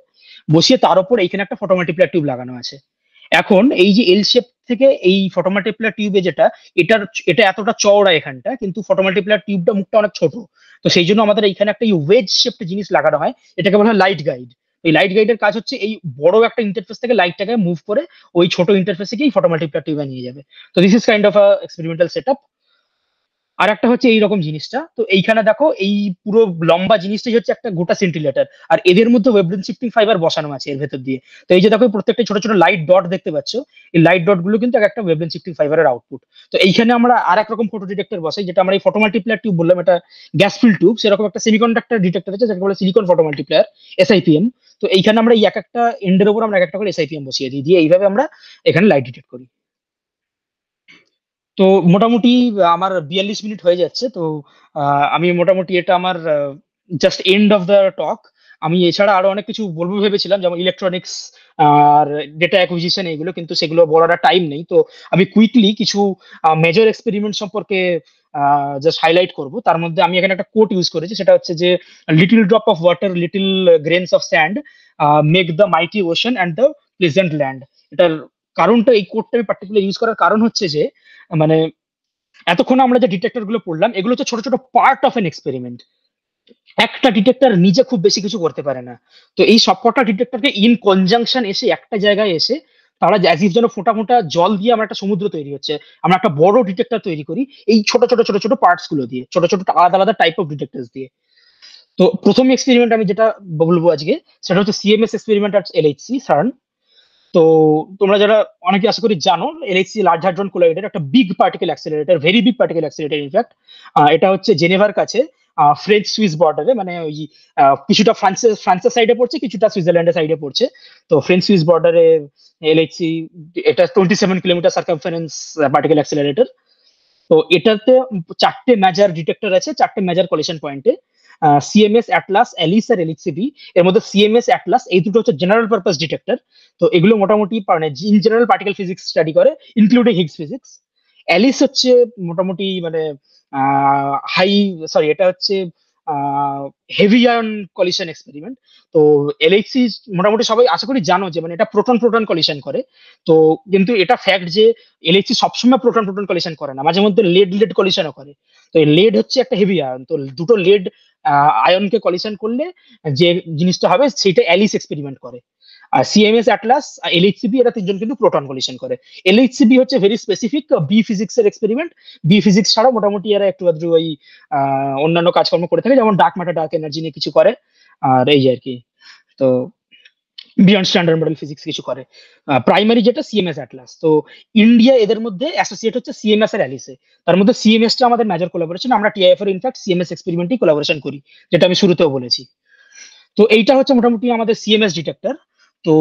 বসিয়ে তার উপর এইখানে একটা ফটোমেটিপ্লার টিউব লাগানো আছে এখন এই যে এল শেপ থেকে এই ফটোমাল্টিপ্লার টিউবে যেটা এটার এটা এতটা চওড়া এখানটা কিন্তু ফটোমাল্টিপ্লার টিউবটা মুখটা অনেক ছোট তো সেই জন্য আমাদের এইখানে একটা ওয়েজ শেপড জিনিস লাগানো হয় এটাকে বলা হয় লাইট গাইড এই লাইট গাইডের কাজ হচ্ছে এই বড় একটা ইন্টারফেস থেকে লাইটটাকে মুভ করে ওই ছোট ইন্টারফেসে গিয়ে ফটোমাল্টিপ্লার টিউবে নিয়ে যাবে তো this is kind of experimental set up আর একটা হচ্ছে এইরকম জিনিসটা তো এইখানে দেখো এই পুরো লম্বা জিনিসটাই হচ্ছে একটা গোটা সেন্টিলেটার আর এদের মধ্যে ওয়েবলিন শিফটিং ফাইবার বসানো আছে এর ভেতর দিয়ে তো এই যে দেখো প্রত্যেকটা ছোট ছোট লাইট ডট দেখতে পাচ্ছ এই লাইট ডট গুলো কিন্তু একটা ওয়েবলিন শিফটিং ফাইবারের আউটপুট তো এইখানে আমরা আর এক রকম ফটো ডিটেক্টর বসাই যেটা আমরা এই ফটো মাল্টিপ্লেয়ার টিউব বললাম এটা গ্যাস ফিল টিউব সেরকম একটা সেমিকন্ডাক্টর ডিটেক্টর আছে যেটা বলে সিলিকন ফটো মাল্টিপ্লেয়ার এসআইপিএম তো এইখানে আমরা এক একটা এন্ডের উপর আমরা এক একটা করে এসআইপিএম বসিয়ে দিই দিয়ে এইভাবে আমরা এখানে লাইট ডিটেক্ট করি তো মোটামুটি আমার বিয়াল্লিশ মিনিট হয়ে যাচ্ছে তো আমি মোটামুটি এটা আমার just end of the talk আমি এছাড়া আরো অনেক কিছু বলবো ভেবেছিলাম যেমন ইলেকট্রনিক্স আর ডেটা অ্যাকুইজিশন এগুলো কিন্তু সেগুলো বলার টাইম নেই তো আমি কুইকলি কিছু মেজর এক্সপেরিমেন্ট সম্পর্কে জাস্ট হাইলাইট করব তার মধ্যে আমি এখানে একটা কোট ইউজ করেছি সেটা হচ্ছে যে little drop of water little grains of sand make the mighty ocean and the pleasant land এটার কারণটা এই কোডটা আমি পার্টিকুলার ইউজ করার কারণ হচ্ছে যে মানে এতক্ষণ আমরা যে ডিটেক্টর গুলো পড়লাম এগুলো হচ্ছে ছোট ছোট পার্ট অফ এন এক্সপেরিমেন্ট একটা ডিটেক্টর নিজে খুব বেশি কিছু করতে পারে না তো এই সব কটা ডিটেক্টরকে ইন কনজাংশন এসে একটা জায়গায় এসে তারা অ্যাজিভ যেন ফোটা ফোটা জল দিয়ে আমরা একটা সমুদ্র তৈরি হচ্ছে আমরা একটা বড় ডিটেক্টর তৈরি করি এই ছোট ছোট ছোট ছোট পার্টস গুলো দিয়ে ছোট ছোট আলাদা আলাদা টাইপ অফ ডিটেক্টর দিয়ে তো প্রথম এক্সপেরিমেন্ট আমি যেটা বলবো আজকে সেটা হচ্ছে সিএমএস এক্সপেরিমেন্ট আর এলএইচসি সার্ন তো তোমরা যারা অনেকে আশা করি জানো এলএক্সি লার্জ হাইড্রন কোলাইডার একটা big particle accelerator very big particle accelerator in fact এটা হচ্ছে জেনেভার কাছে ফ্রেঞ্চ সুইস বর্ডারে মানে ওই কিছুটা ফ্রান্সের ফ্রান্সের সাইডে পড়ছে কিছুটা সুইজারল্যান্ডের সাইডে পড়ছে তো ফ্রেঞ্চ সুইস বর্ডারে এলএক্সি এটা twenty seven kilometre circumference particle accelerator তো এটাতে চারটে মেজার ডিটেক্টর আছে চারটে মেজার কলেকশন পয়েন্টে সিএমএস অ্যাটলাস অ্যালিস আর এলিক্সিডি এর মধ্যে সিএমএস অ্যাটলাস এই দুটো হচ্ছে জেনারেল পারপাস ডিটেক্টর তো এগুলো মোটামুটি মানে in general particle physics study করে ইনক্লুডিং হিগস ফিজিক্স অ্যালিস হচ্ছে মোটামুটি মানে হাই সরি এটা হচ্ছে হেভি আয়ন কলিশন এক্সপেরিমেন্ট তো এলএক্সি মোটামুটি সবাই আশা করি জানো যে মানে এটা প্রোটন প্রোটন কলিশন করে তো কিন্তু এটা ফ্যাক্ট যে এলএক্সি সবসময় প্রোটন প্রোটন কলিশন করে না মাঝে মধ্যে লেড লেড কলিশনও করে তো লেড হচ্ছে একটা হেভি আয়ন তো দুটো লেড আয়নকে কলিশন করলে যে জিনিসটা হবে সেটা অ্যালিস এক্সপেরিমেন্ট করে আর সিএমএস অ্যাটলাস আর এলএইচসিবি এরা তিনজন কিন্তু প্রোটন কলিশন করে এলএইচসিবি হচ্ছে ভেরি স্পেসিফিক বি ফিজিক্স এর এক্সপেরিমেন্ট বি ফিজিক্স ছাড়া মোটামুটি এরা একটু আধটু ওই অন্যান্য কাজকর্ম করে থাকে যেমন ডার্ক ম্যাটার ডার্ক এনার্জি নিয়ে কিছু করে আর এই আর কি তো বিয়ন্ড স্ট্যান্ডার্ড মডেল ফিজিক্স কিছু করে প্রাইমারি যেটা সিএমএস অ্যাটলাস তো ইন্ডিয়া এদের মধ্যে অ্যাসোসিয়েট হচ্ছে সিএমএস এর অ্যালিসে তার মধ্যে সিএমএসটা আমাদের মেজর কোলাবোরেশন আমরা টিআইএফ এর ইনফ্যাক্ট সিএমএস এক্সপেরিমেন্টই কোলাবোরেশন করি যেটা আমি শুরুতেও বলেছি তো এইটা হচ্ছে মোটামুটি আমাদের সিএমএস ডিটেক্টর তো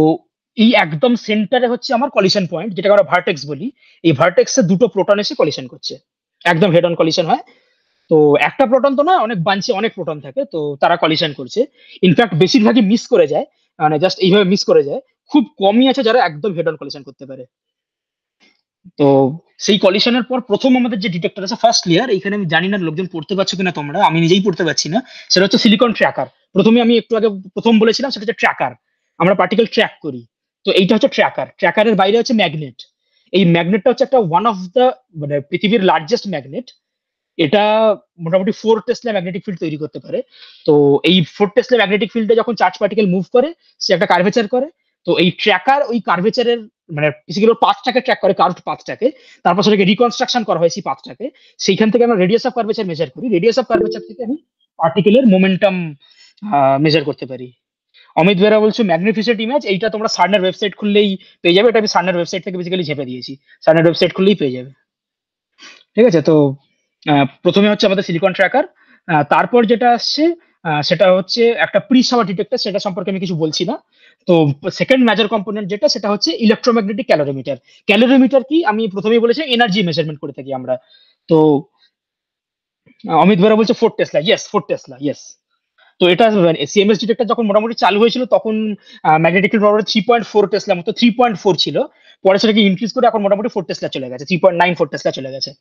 এই একদম সেন্টারে হচ্ছে আমার কলিশন পয়েন্ট যেটাকে আমরা ভার্টেক্স বলি এই ভার্টেক্সে দুটো প্রোটন এসে কলিশন করছে একদম হেড অন কলিশন হয় তো একটা প্রোটন তো না অনেক বাঞ্চে অনেক প্রোটন থাকে তো তারা কলিশন করছে ইনফ্যাক্ট বেশিরভাগই মিস করে যায় মানে জাস্ট এইভাবে মিস করে যায় খুব কমই আছে যারা একদম হেড অন কলিশন করতে পারে তো সেই কলিশনের পর প্রথম আমাদের যে ডিটেক্টর আছে ফার্স্ট লেয়ার এখানে আমি জানি না লোকজন পড়তে পারছো কিনা তোমরা আমি নিজেই পড়তে পারছি না সেটা হচ্ছে সিলিকন ট্র্যাকার প্রথমে আমি একটু আগে প্রথম বলেছিলাম সেটা হচ্ছে ট্র্যাকার আমরা পার্টিকেল ট্র্যাক করি তো এইটা হচ্ছে ট্র্যাকার ট্র্যাকারের বাইরে হচ্ছে ম্যাগনেট এই ম্যাগনেটটা হচ্ছে একটা ওয়ান অফ দ্য মানে পৃথিবীর লার্জেস্ট ম্যাগনেট এটা মোটামুটি ফোর টেসলা ম্যাগনেটিক ফিল্ড তৈরি করতে পারে তো এই ফোর টেসলা ম্যাগনেটিক ফিল্ডে যখন চার্জ পার্টিকেল মুভ করে সে একটা কার্ভেচার করে তো এই ট্র্যাকার ওই কার্ভেচারের মানে বেসিক্যালি পাঁচটাকে ট্র্যাক করে কার্ভ পাঁচটাকে তারপর সেটাকে রিকনস্ট্রাকশন করা হয় সেই পাথটাকে সেইখান থেকে আমরা রেডিয়াস অফ কার্ভেচার মেজার করি রেডিয়াস অফ কার্ভেচার থেকে আমি পার্টিকেলের মোমেন্টাম মেজার করতে পারি অমিত বেরা বলছো ম্যাগনিফিসেন্ট ইমেজ এইটা তোমরা সার্নার ওয়েবসাইট খুললেই পেয়ে যাবে এটা আমি সার্নার ওয়েবসাইট থেকে বেসিক্যালি ঝেপে দিয়েছি সার্নার ওয়েবসাইট খুললেই পেয়ে যাবে ঠিক আছে তো প্রথমে হচ্ছে আমাদের সিলিকন ট্র্যাকার তারপর যেটা আসছে সেটা হচ্ছে একটা প্রি সাওয়ার ডিটেক্টর সেটা সম্পর্কে আমি কিছু বলছি না তো সেকেন্ড মেজার কম্পোনেন্ট যেটা সেটা হচ্ছে ইলেকট্রোম্যাগনেটিক ক্যালোরিমিটার ক্যালোরিমিটার কি আমি প্রথমেই বলেছি এনার্জি মেজারমেন্ট করে থাকি আমরা তো অমিত বেরা বলছে four tesla yes four tesla yes তো এটা সিএমএস মানে ডিটেক্টর যখন মোটামুটি চালু হয়েছিল তখন magnetic field three point four tesla মতো থ্রি পয়েন্ট ফোর ছিল পরে সেটাকে ইনক্রিজ করে এখন মোটামুটি ফোর টেসলা চলে গেছে three point nine four tesla চলে গেছে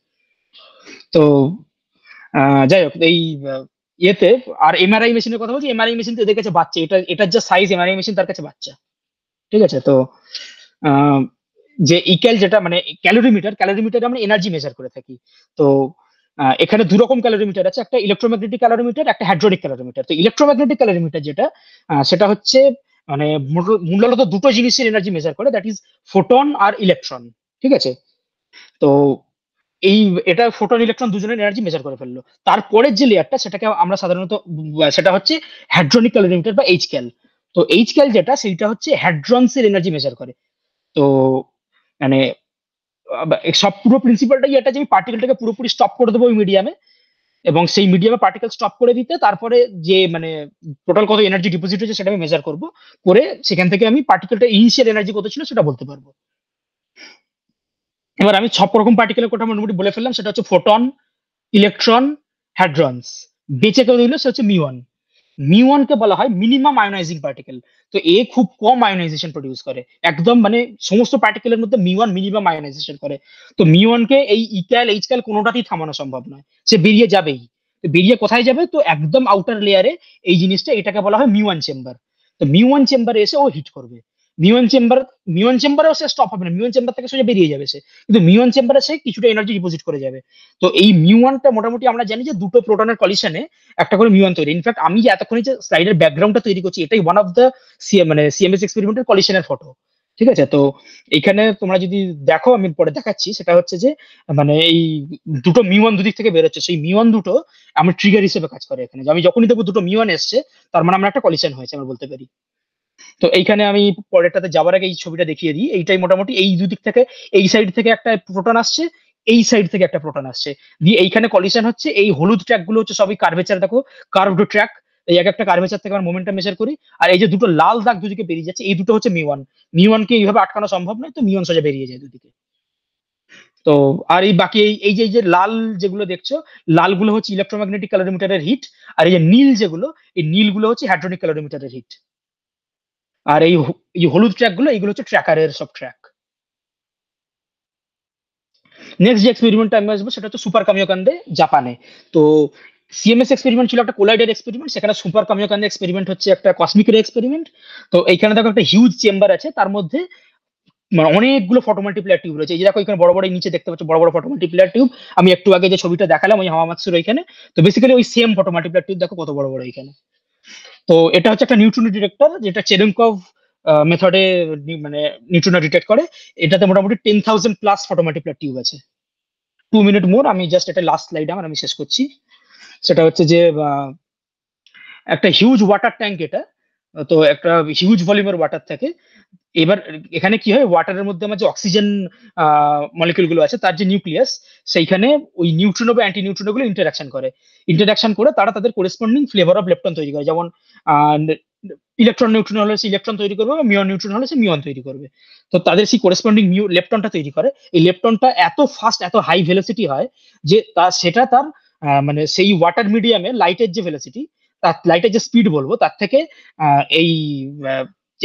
তো যাই হোক এই ইয়েতে আর এমআরআই মেশিনের কথা বলছি এমআরআই মেশিন তো এদের কাছে বাচ্চা এটা এটার যা সাইজ এমআরআই মেশিন তার কাছে বাচ্চা ঠিক আছে তো যে ইকেল যেটা মানে ক্যালোরিমিটার ক্যালোরিমিটার আমরা এনার্জি মেজার করে থাকি তো এখানে দু রকম ক্যালোরিমিটার আছে একটা ইলেকট্রোম্যাগনেটিক ক্যালোরিমিটার একটা হাইড্রোলিক ক্যালোরিমিটার তো ইলেকট্রোম্যাগনেটিক ক্যালোরিমিটার যেটা সেটা হচ্ছে মানে মূলত দুটো জিনিসের এনার্জি মেজার করে দ্যাট ইজ ফোটন আর ইলেকট্রন ঠিক আছে তো এই এটা ফোটন ইলেকট্রন দুজনের এনার্জি মেজার করে ফেললো তারপরের যে লেয়ারটা সেটাকে আমরা সাধারণত সেটা হচ্ছে হ্যাড্রনিক ক্যালোরিমিটার বা এইচ ক্যাল তো এইচ ক্যাল যেটা সেইটা হচ্ছে হাইড্রনসের এনার্জি মেজার করে তো মানে সব পুরো প্রিন্সিপালটাই এটা যে আমি পার্টিকেলটাকে পুরোপুরি স্টপ করে দেবো ওই মিডিয়ামে এবং সেই মিডিয়ামে পার্টিকেল স্টপ করে দিতে তারপরে যে মানে টোটাল কত এনার্জি ডিপোজিট হয়েছে সেটা আমি মেজার করব করে সেখান থেকে আমি পার্টিকেলটা ইনিশিয়াল এনার্জি কত ছিল সেটা বলতে পারবো এবার আমি সব রকম পার্টিকেলের কথা মোটামুটি বলে ফেললাম সেটা হচ্ছে ফোটন ইলেকট্রন হ্যাড্রনস বেঁচে কেউ দিল সে হচ্ছে মিওয়ান মিউ বলা হয় মিনিমাম আয়োনাইজিং পার্টিকেল তো এ খুব কম আয়োনাইজেশন প্রডিউস করে একদম মানে সমস্ত পার্টিকেলের মধ্যে মিউ মিনিমাম আয়োনাইজেশন করে তো মিউ এই ইক্যাল এইচক্যাল কোনোটাতেই থামানো সম্ভব নয় সে বেরিয়ে যাবেই বেরিয়ে কোথায় যাবে তো একদম আউটার লেয়ারে এই জিনিসটা এটাকে বলা হয় মিউ চেম্বার তো মিওয়ান চেম্বারে এসে ও হিট করবে মিউন চেম্বার মিউন চেম্বারেও সে স্টপ হবে না মিউন চেম্বার থেকে সোজা বেরিয়ে যাবে সে কিন্তু মিউন চেম্বারে সে কিছুটা এনার্জি ডিপোজিট করে যাবে তো এই মিউনটা মোটামুটি আমরা জানি যে দুটো প্রোটনের কলিশনে একটা করে মিউন তৈরি ইনফ্যাক্ট আমি যে এতক্ষণ যে স্লাইডের ব্যাকগ্রাউন্ডটা তৈরি করছি এটাই ওয়ান অফ দ্য মানে সিএমএস এক্সপেরিমেন্টের কলিশনের ফটো ঠিক আছে তো এখানে তোমরা যদি দেখো আমি পরে দেখাচ্ছি সেটা হচ্ছে যে মানে এই দুটো মিওয়ান দুদিক থেকে বেরোচ্ছে সেই মিওয়ান দুটো আমার ট্রিগার হিসেবে কাজ করে এখানে আমি যখনই দেখবো দুটো মিওয়ান এসছে তার মানে আমার একটা কলিশন হয়েছে আমি বলতে পারি তো এইখানে আমি পরেরটাতে যাওয়ার আগে এই ছবিটা দেখিয়ে দিই এইটাই মোটামুটি এই দুদিক থেকে এই সাইড থেকে একটা প্রোটন আসছে এই সাইড থেকে একটা প্রোটন আসছে দিয়ে এইখানে কলিশন হচ্ছে এই হলুদ ট্র্যাক গুলো হচ্ছে সবই কার্ভেচার দেখো কার্ভড ট্র্যাক এই এক একটা কার্ভেচার থেকে আমার মোমেন্টাম মেজার করি আর এই যে দুটো লাল দাগ দুদিকে বেরিয়ে যাচ্ছে এই দুটো হচ্ছে মিওয়ান মিওয়ানকে এইভাবে আটকানো সম্ভব নয় তো মিওয়ান সোজা বেরিয়ে যায় দুদিকে তো আর এই বাকি এই যে এই যে লাল যেগুলো দেখছো লাল গুলো হচ্ছে ইলেকট্রোম্যাগনেটিক ক্যালোরিমিটারের হিট আর এই যে নীল যেগুলো এই নীল গুলো হচ্ছে হাইড্রোনিক ক্যালোরিমিটারের হিট আর এই হলুদ ট্র্যাক গুলো এইগুলো হচ্ছে ট্র্যাকারের সব ট্র্যাক নেক্সট যে এক্সপেরিমেন্ট আমি আসবো সেটা হচ্ছে সুপার কামিওকান্দে জাপানে তো সিএমএস এক্সপেরিমেন্ট ছিল একটা কোলাইডের এক্সপেরিমেন্ট সেখানে সুপার কামিওকান্দে এক্সপেরিমেন্ট হচ্ছে একটা কসমিকের এক্সপেরিমেন্ট তো এইখানে দেখো একটা হিউজ চেম্বার আছে তার মধ্যে মানে অনেকগুলো ফটোমাল্টিপ্লায়ার টিউব রয়েছে এই দেখো এখানে বড় বড় নিচে দেখতে পাচ্ছ বড় বড় ফটোমাল্টিপ্লায়ার টিউব আমি একটু আগে যে ছবিটা দেখালাম ওই হাওয়া মাতসুর ওইখানে তো বেসিক্যালি ওই সেম ফটোমাল্টিপ্লায়ার টিউব দেখো কত বড় বড় এখানে তো এটা হচ্ছে একটা নিউট্রিনো ডিটেক্টর যেটা চেরেমকভ মেথডে মানে নিউট্রিনো ডিটেক্ট করে এটাতে মোটামুটি ten thousand plus photomultiplier tube আছে টু মিনিট মোর আমি জাস্ট এটা লাস্ট স্লাইড আমার আমি শেষ করছি সেটা হচ্ছে যে একটা হিউজ ওয়াটার ট্যাঙ্ক এটা তো একটা হিউজ ভলিউমের ওয়াটার থাকে এবার এখানে কি হয় ওয়াটারের মধ্যে আমার যে অক্সিজেন মলিকিউলগুলো আছে তার যে নিউক্লিয়াস সেইখানে ওই নিউট্রিনো বা অ্যান্টি নিউট্রিনোগুলো ইন্টারাকশন করে ইন্টারাকশন করে তারা তাদের করেসপন্ডিং ফ্লেভার অফ লেপটন তৈরি করে যেমন ইলেকট্রন নিউট্রন হলে সে ইলেকট্রন তৈরি করবে মিয়ন নিউট্রন হলে সে মিয়ন তৈরি করবে তো তাদের সেই করেসপন্ডিং নিউ লেপটনটা তৈরি করে এই লেপটনটা এত ফাস্ট এত হাই ভেলোসিটি হয় যে তা সেটা তার মানে সেই ওয়াটার মিডিয়ামে লাইটের যে ভেলোসিটি তার লাইটের যে স্পিড বলবো তার থেকে এই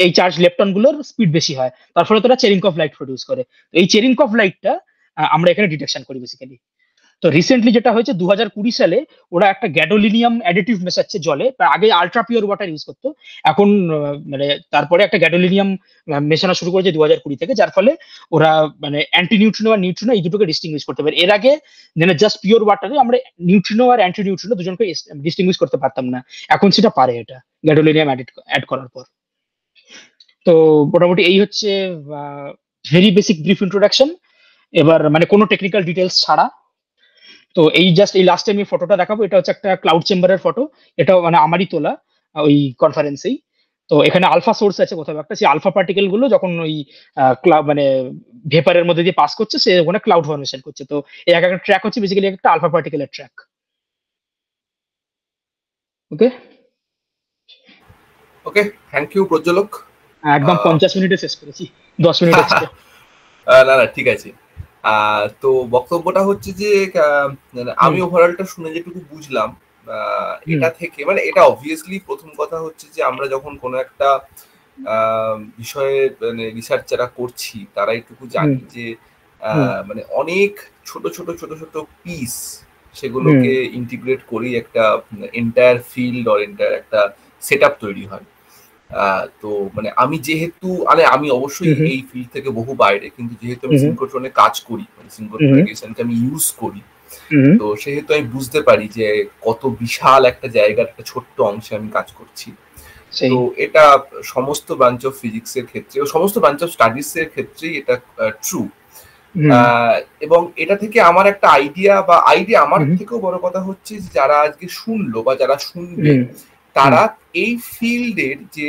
এই চার্জ গুলোর স্পিড বেশি হয় তার ফলে তোরা চেরিং অফ লাইট প্রডিউস করে এই চেরিং অফ লাইটটা আমরা এখানে ডিটেকশন করি বেসিক্যালি তো রিসেন্টলি যেটা হয়েছে দু সালে ওরা একটা গ্যাডোলিনিয়াম অ্যাডিটিভ মেশাচ্ছে জলে তার আগে আলট্রা পিওর ওয়াটার ইউজ করতো এখন মানে তারপরে একটা গ্যাডোলিনিয়াম মেশানো শুরু করেছে দু হাজার কুড়ি থেকে যার ফলে ওরা মানে অ্যান্টি নিউট্রিনো আর নিউট্রিনো এই দুটোকে ডিস্টিংগুইশ করতে পারে এর আগে মানে জাস্ট পিওর ওয়াটারে আমরা নিউট্রিনো আর অ্যান্টি নিউট্রিনো দুজনকে ডিস্টিংগুইশ করতে পারতাম না এখন সেটা পারে এটা গ্যাডোলিনিয়াম অ্যাড করার পর তো মোটামুটি এই হচ্ছে ভেরি বেসিক ব্রিফ ইন্ট্রোডাকশন এবার মানে কোনো টেকনিক্যাল ডিটেলস ছাড়া তো এই জাস্ট এই লাস্টে আমি ফটোটা দেখাবো এটা হচ্ছে একটা ক্লাউড চেম্বারের ফটো এটা মানে আমারই তোলা ওই কনফারেন্সেই তো এখানে আলফা সোর্স আছে কোথাও একটা সেই আলফা পার্টিকেল গুলো যখন ওই মানে ভেপারের মধ্যে দিয়ে পাস করছে সে ওখানে ক্লাউড ফর্মেশন করছে তো এই এক একটা ট্র্যাক হচ্ছে বেসিক্যালি একটা আলফা পার্টিকেলের track okay okay thank you Prajjwalak একদম পঞ্চাশ মিনিটে শেষ করেছি দশ মিনিট
না না ঠিক আছে তো বক্তব্যটা হচ্ছে যে আমি ওভারঅলটা শুনে যেটুকু বুঝলাম এটা থেকে মানে এটা অবভিয়াসলি প্রথম কথা হচ্ছে যে আমরা যখন কোনো একটা বিষয়ে মানে রিসার্চ যারা করছি তারা একটুকু জানি যে মানে অনেক ছোট ছোট ছোট ছোট পিস সেগুলোকে ইন্টিগ্রেট করেই একটা এন্টায়ার ফিল্ড অর এন্টায়ার একটা সেট তৈরি হয় তো মানে আমি যেহেতু মানে আমি অবশ্যই এই ফিল্ড থেকে বহু বাইরে কিন্তু যেহেতু আমি সিনকোট্রনে কাজ করি মানে সিনকোট্রনকে আমি ইউজ করি তো সেহেতু আমি বুঝতে পারি যে কত বিশাল একটা জায়গার একটা ছোট্ট অংশে আমি কাজ করছি তো এটা সমস্ত ব্রাঞ্চ অফ ফিজিক্স এর ক্ষেত্রে সমস্ত ব্রাঞ্চ অফ স্টাডিজ এর ক্ষেত্রেই এটা ট্রু এবং এটা থেকে আমার একটা আইডিয়া বা আইডিয়া আমার থেকেও বড় কথা হচ্ছে যারা আজকে শুনলো বা যারা শুনবে তারা এই ফিল্ডের যে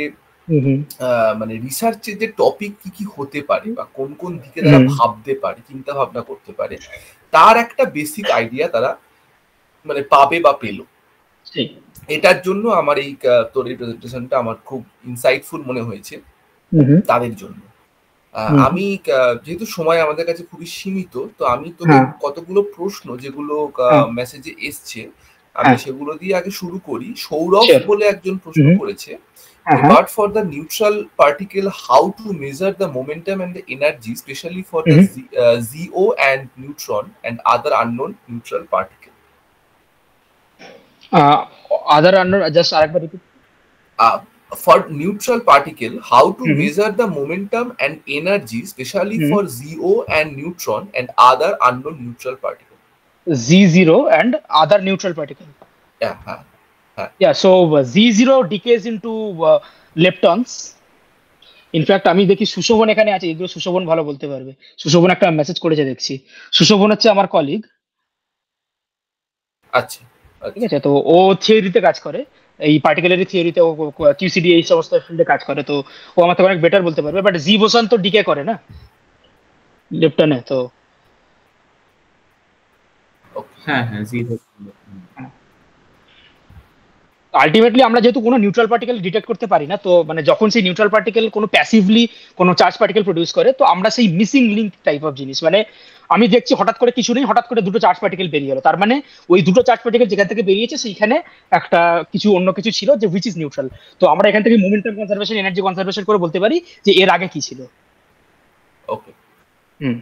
মানে রিসার্চের যে টপিক কি কি হতে পারে বা কোন কোন দিকে তারা ভাবতে পারে চিন্তা ভাবনা করতে পারে তার একটা বেসিক আইডিয়া তারা মানে পাবে বা পেল এটার জন্য আমার এই তোর এই প্রেজেন্টেশনটা আমার খুব ইনসাইটফুল মনে হয়েছে তাদের জন্য আমি যেহেতু সময় আমাদের কাছে খুবই সীমিত তো আমি তো হ্যাঁ। কতগুলো প্রশ্ন যেগুলো মেসেজে হ্যাঁ। এসছে আমি সেগুলো দিয়ে আগে শুরু করি সৌরভ বলে একজন প্রশ্ন করেছে but for the neutral particle how to measure the momentum and the energy especially for mm -hmm. the Z, uh, zo and neutron and other unknown neutral particle
uh, other unknown just আরেকবার repeat
uh, for neutral particle how to mm -hmm. measure the momentum and energy especially mm -hmm. for zo and neutron and other unknown neutral particle
Z0 and other neutral particle. Yeah. Huh, huh. Yeah. So uh, Z0 decays into uh, leptons. In fact আমি দেখি সুশোভন এখানে আছে এগুলো সুশোভন ভালো বলতে পারবে সুশোভন একটা message করেছে দেখছি সুশোভন হচ্ছে আমার কলিগ আচ্ছা, আচ্ছা ঠিক আছে তো ও থিওরিতে কাজ করে এই পার্টিকুলারি থিওরিতে ও কিউসিডি এই সমস্ত ফিল্ডে কাজ করে তো ও আমাকে অনেক বেটার বলতে পারবে বাট জি বোসান তো ডিকে করে না লেপটনে তো হ্যাঁ হ্যাঁ আলটিমেটলি আমরা যেহেতু কোনো নিউট্রাল পার্টিকেল ডিটেক্ট করতে পারি না তো মানে যখন সেই নিউট্রাল পার্টিকেল কোনো প্যাসিভলি কোনো চার্জ পার্টিকেল প্রডিউস করে তো আমরা সেই মিসিং লিঙ্ক টাইপ অফ জিনিস মানে আমি দেখছি হঠাৎ করে কিছু নেই হঠাৎ করে দুটো চার্জ পার্টিকেল বেরিয়ে গেলো তার মানে ওই দুটো চার্জ পার্টিকেল যেখান থেকে বেরিয়েছে সেইখানে একটা কিছু অন্য কিছু ছিল যে হুইচ ইজ নিউট্রাল তো আমরা এখান থেকে মোমেন্টাম কনজারভেশন এনার্জি কনজারভেশন করে বলতে পারি যে এর আগে কি ছিল
okay hmm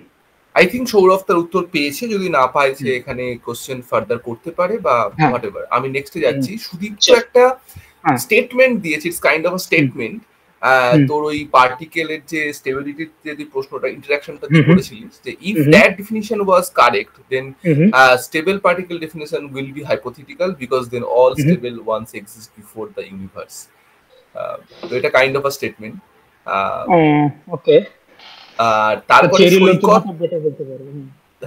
I think Sourav তার উত্তর পেয়েছে যদি না পায় সে এখানে কোশ্চেন ফার্দার করতে পারে বা হোয়াট এভার আমি নেক্সটে যাচ্ছি সুদীপ একটা স্টেটমেন্ট হ্যাঁ। দিয়েছে ইটস কাইন্ড অফ স্টেটমেন্ট তোর ওই পার্টিকেলের যে স্টেবিলিটির যে প্রশ্নটা ইন্টারাকশনটা তুই করেছিলিস যে if that definition was correct then stable particle definition will be hypothetical because then all stable ones exist before the universe তো এটা kind of a statement okay আর তারপরে সৈকত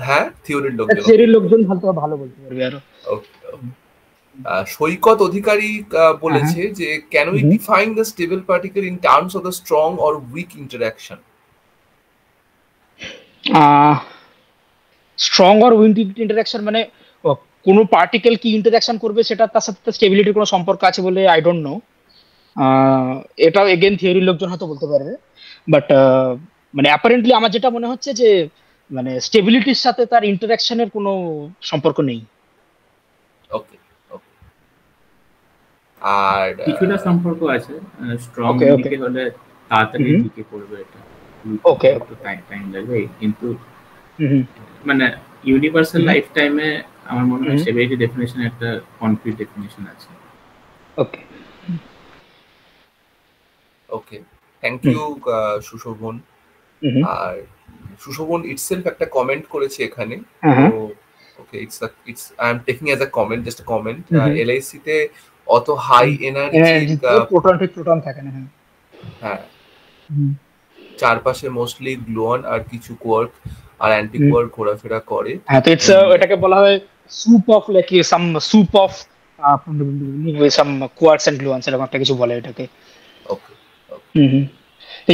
হ্যাঁ থিওরির লোকজন থিওরির
লোকজন ভালো ভালো বলতে
পারবে আরো সৈকত অধিকারী বলেছে হ্যাঁ। যে can we define the stable particle in terms of the strong or weak interaction
strong or weak interaction মানে কোনো পার্টিকেল কি ইন্টারাকশন করবে সেটা তার সাথে স্টেবিলিটির কোনো সম্পর্ক আছে বলে আই ডোন্ট নো এটা এগেন থিওরির লোকজন হয়তো বলতে পারবে বাট মানে অ্যাপারেন্টলি আমার যেটা মনে হচ্ছে যে মানে স্টেবিলিটির সাথে তার ইন্টারাকশনের কোনো সম্পর্ক নেই
ওকে আর কিছুটা সম্পর্ক আছে স্ট্রং দিকে হলে তাড়াতাড়ি mm-hmm. দিকে পড়বে এটা ওকে একটু টাইম টাইম লাগবে কিন্তু mm-hmm. মানে ইউনিভার্সাল লাইফ টাইমে আমার মনে হয় স্টেবিলিটি mm-hmm. ডেফিনিশন একটা কনক্রিট ডেফিনিশন আছে okay okay thank you Sushobhan Mm-hmm. আর সুশোভন ইটসেলফ একটা কমেন্ট করেছে এখানে তো okay it's it's I am taking as a comment just a comment LHC তে অত হাই এনার্জি
প্রোটন প্রোটন থাকে না হ্যাঁ,
হ্যাঁ। mm-hmm. চারপাশে মোস্টলি গ্লোন আর কিছু কোয়ার্ক আর অ্যান্টি কোয়ার্ক mm-hmm. ঘোরাফেরা করে হ্যাঁ তো ইটস
এটাকে বলা হয় soup of like some soup of some quarks and gluon সেরকম একটা কিছু বলে এটাকে okay hmm hmm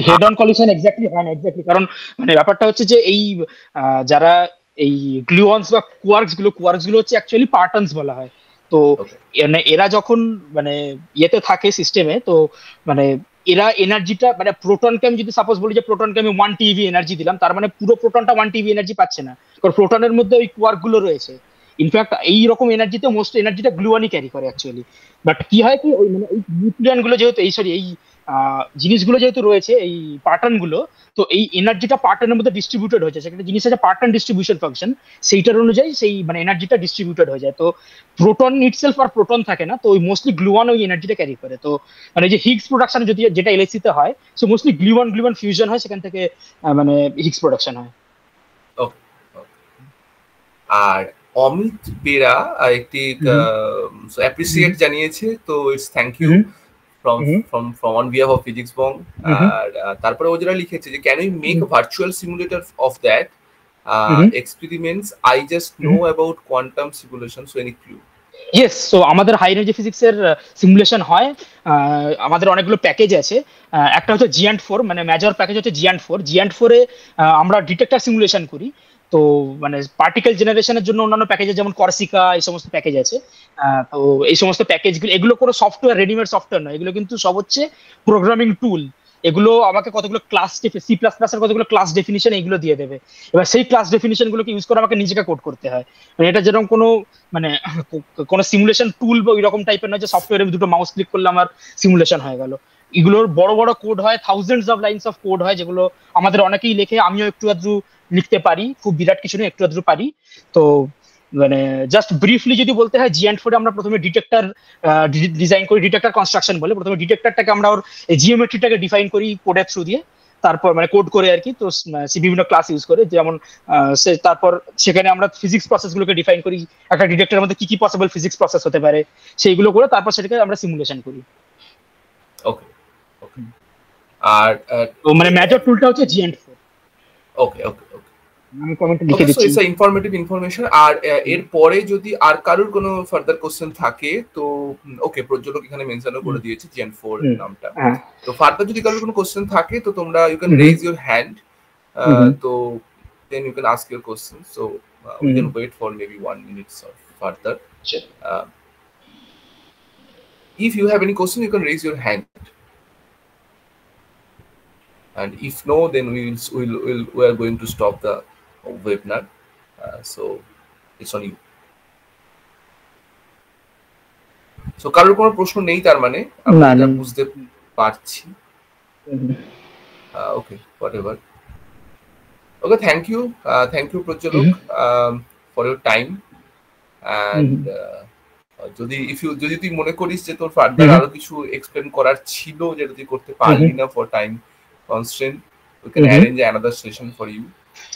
head on collision exactly হয় না এক্স্যাক্টলি কারণ মানে ব্যাপারটা হচ্ছে যে এই যারা এই গ্লুঅন্স বা কোয়ার্কস গুলো কোয়ার্কস গুলো হচ্ছে অ্যাকচুয়ালি পার্টনস বলা হয় তো মানে এরা যখন মানে ইয়েতে থাকে সিস্টেমে তো মানে এরা এনার্জিটা মানে প্রোটনকে আমি যদি সাপোজ বলি যে প্রোটনকে আমি ওয়ান টিভি এনার্জি দিলাম তার মানে পুরো প্রোটনটা ওয়ান টিভি এনার্জি পাচ্ছে না কারণ প্রোটনের মধ্যে ওই গুলো রয়েছে ইনফ্যাক্ট এই রকম এনার্জিতে মোস্ট এনার্জিটা গ্লুয়ানি ক্যারি করে অ্যাকচুয়ালি বাট কি হয় কি ওই মানে ওই নিউট্রিয়ান গুলো যেহেতু এই সরি এই জিনিসগুলো যেহেতু রয়েছে এই প্যাটার্ন গুলো তো এই এনার্জিটা প্যাটার্নের মধ্যে ডিস্ট্রিবিউটেড হয়েছে সেখানে জিনিস আছে প্যাটার্ন ডিস্ট্রিবিউশন ফাংশন সেইটার অনুযায়ী সেই মানে এনার্জিটা ডিস্ট্রিবিউটেড হয়ে যায় তো প্রোটন ইটসেলফ আর প্রোটন থাকে না তো ওই মোস্টলি গ্লুয়ান ওই এনার্জিটা ক্যারি করে তো মানে যে হিক্স প্রোডাকশন যদি যেটা এলএসিতে হয় so mostly gluon gluon fusion হয় সেখান থেকে মানে হিক্স প্রোডাকশন হয়
আর অমিত বেরা একটি অ্যাপ্রিসিয়েট জানিয়েছে তো it's thank you from from from on behalf of physics Bong আর তারপরে ও যেটা লিখেছে যে can you make virtual simulator of that experiments I just know about quantum simulation so any clue
yes so আমাদের high energy ফিজিক্সের simulation হয় uh, আমাদের অনেকগুলো প্যাকেজ আছে uh, একটা হচ্ছে জিয়ান্ট ফোর মানে মেজর প্যাকেজ হচ্ছে জিয়ান্ট ফোর জিয়ান্ট ফোরে আমরা ডিটেক্টর সিমুলেশন করি তো মানে পার্টিকেল জেনারেশনের জন্য অন্যান্য প্যাকেজে যেমন করসিকা এই সমস্ত প্যাকেজ আছে তো এই সমস্ত প্যাকেজগুলো এগুলো কোনো সফটওয়্যার রেডিমেড সফটওয়্যার নয় এগুলো কিন্তু সব হচ্ছে প্রোগ্রামিং টুল এগুলো আমাকে কতগুলো ক্লাস সি প্লাস প্লাসের কতগুলো ক্লাস ডেফিনিশন এগুলো দিয়ে দেবে এবার সেই ক্লাস ডেফিনিশন গুলোকে ইউজ করে আমাকে নিজেকে কোড করতে হয় মানে এটা যেরকম কোনো মানে কোনো সিমুলেশন টুল বা ওই রকম টাইপের নয় যে সফটওয়্যারে দুটো মাউস ক্লিক করলে আমার সিমুলেশন হয়ে গেল এগুলোর বড় বড় কোড হয় thousands of lines of code হয় যেগুলো আমাদের অনেকেই লেখে আমিও একটু আধটু লিখতে পারি খুব বিরাট কিছু নিয়ে একটু আধটু পারি তো মানে জাস্ট ব্রিফলি যদি বলতে হয় জি অ্যান্ড ফোরে আমরা প্রথমে ডিটেক্টার ডিজাইন করি ডিটেক্টার কনস্ট্রাকশন বলে প্রথমে ডিটেক্টরটাকে আমরা ওর জিওমেট্রিটাকে ডিফাইন করি কোডের থ্রু দিয়ে তারপর মানে কোড করে আর কি তো বিভিন্ন ক্লাস ইউজ করে যেমন সে তারপর সেখানে আমরা ফিজিক্স প্রসেসগুলোকে ডিফাইন করি একটা ডিটেক্টরের মধ্যে কি কি পসিবল ফিজিক্স প্রসেস হতে পারে সেইগুলো করে তারপর সেটাকে আমরা সিমুলেশন করি ওকে ওকে আর তো মানে মেজর টুলটা হচ্ছে জি অ্যান্ড
ফোর ওকে ওকে
আমি কমেন্টে লিখে দিচ্ছি ইটস
ইনফরমেটিভ ইনফরমেশন আর এর পরে যদি আর কারোর কোনো ফার্দার কোশ্চেন থাকে তো ওকে প্রজ্জ্বলক এখানে মেনশনও করে দিয়েছে জেন 4 নামটা হ্যাঁ। তো ফার্দার যদি কারোর কোনো কোশ্চেন থাকে তো তোমরা you can raise your hand তো then you can ask your question so we can wait for maybe 1 minutes or further if you have any question you can raise your hand and if no then we will we'll, we'll, we are going to stop the webinar. Uh, so it's on you. So কারোর কোনো প্রশ্ন নেই তার মানে আমরা বুঝতে পারছি okay whatever okay thank you thank you Prajjwalak for your time and যদি ইফ ইউ যদি তুই মনে করিস যে তোর ফার্দার mm-hmm. আরো কিছু এক্সপ্লেন করার ছিল যেটা তুই করতে পারলি mm-hmm. না for time constraint we can mm-hmm. arrange
another session for you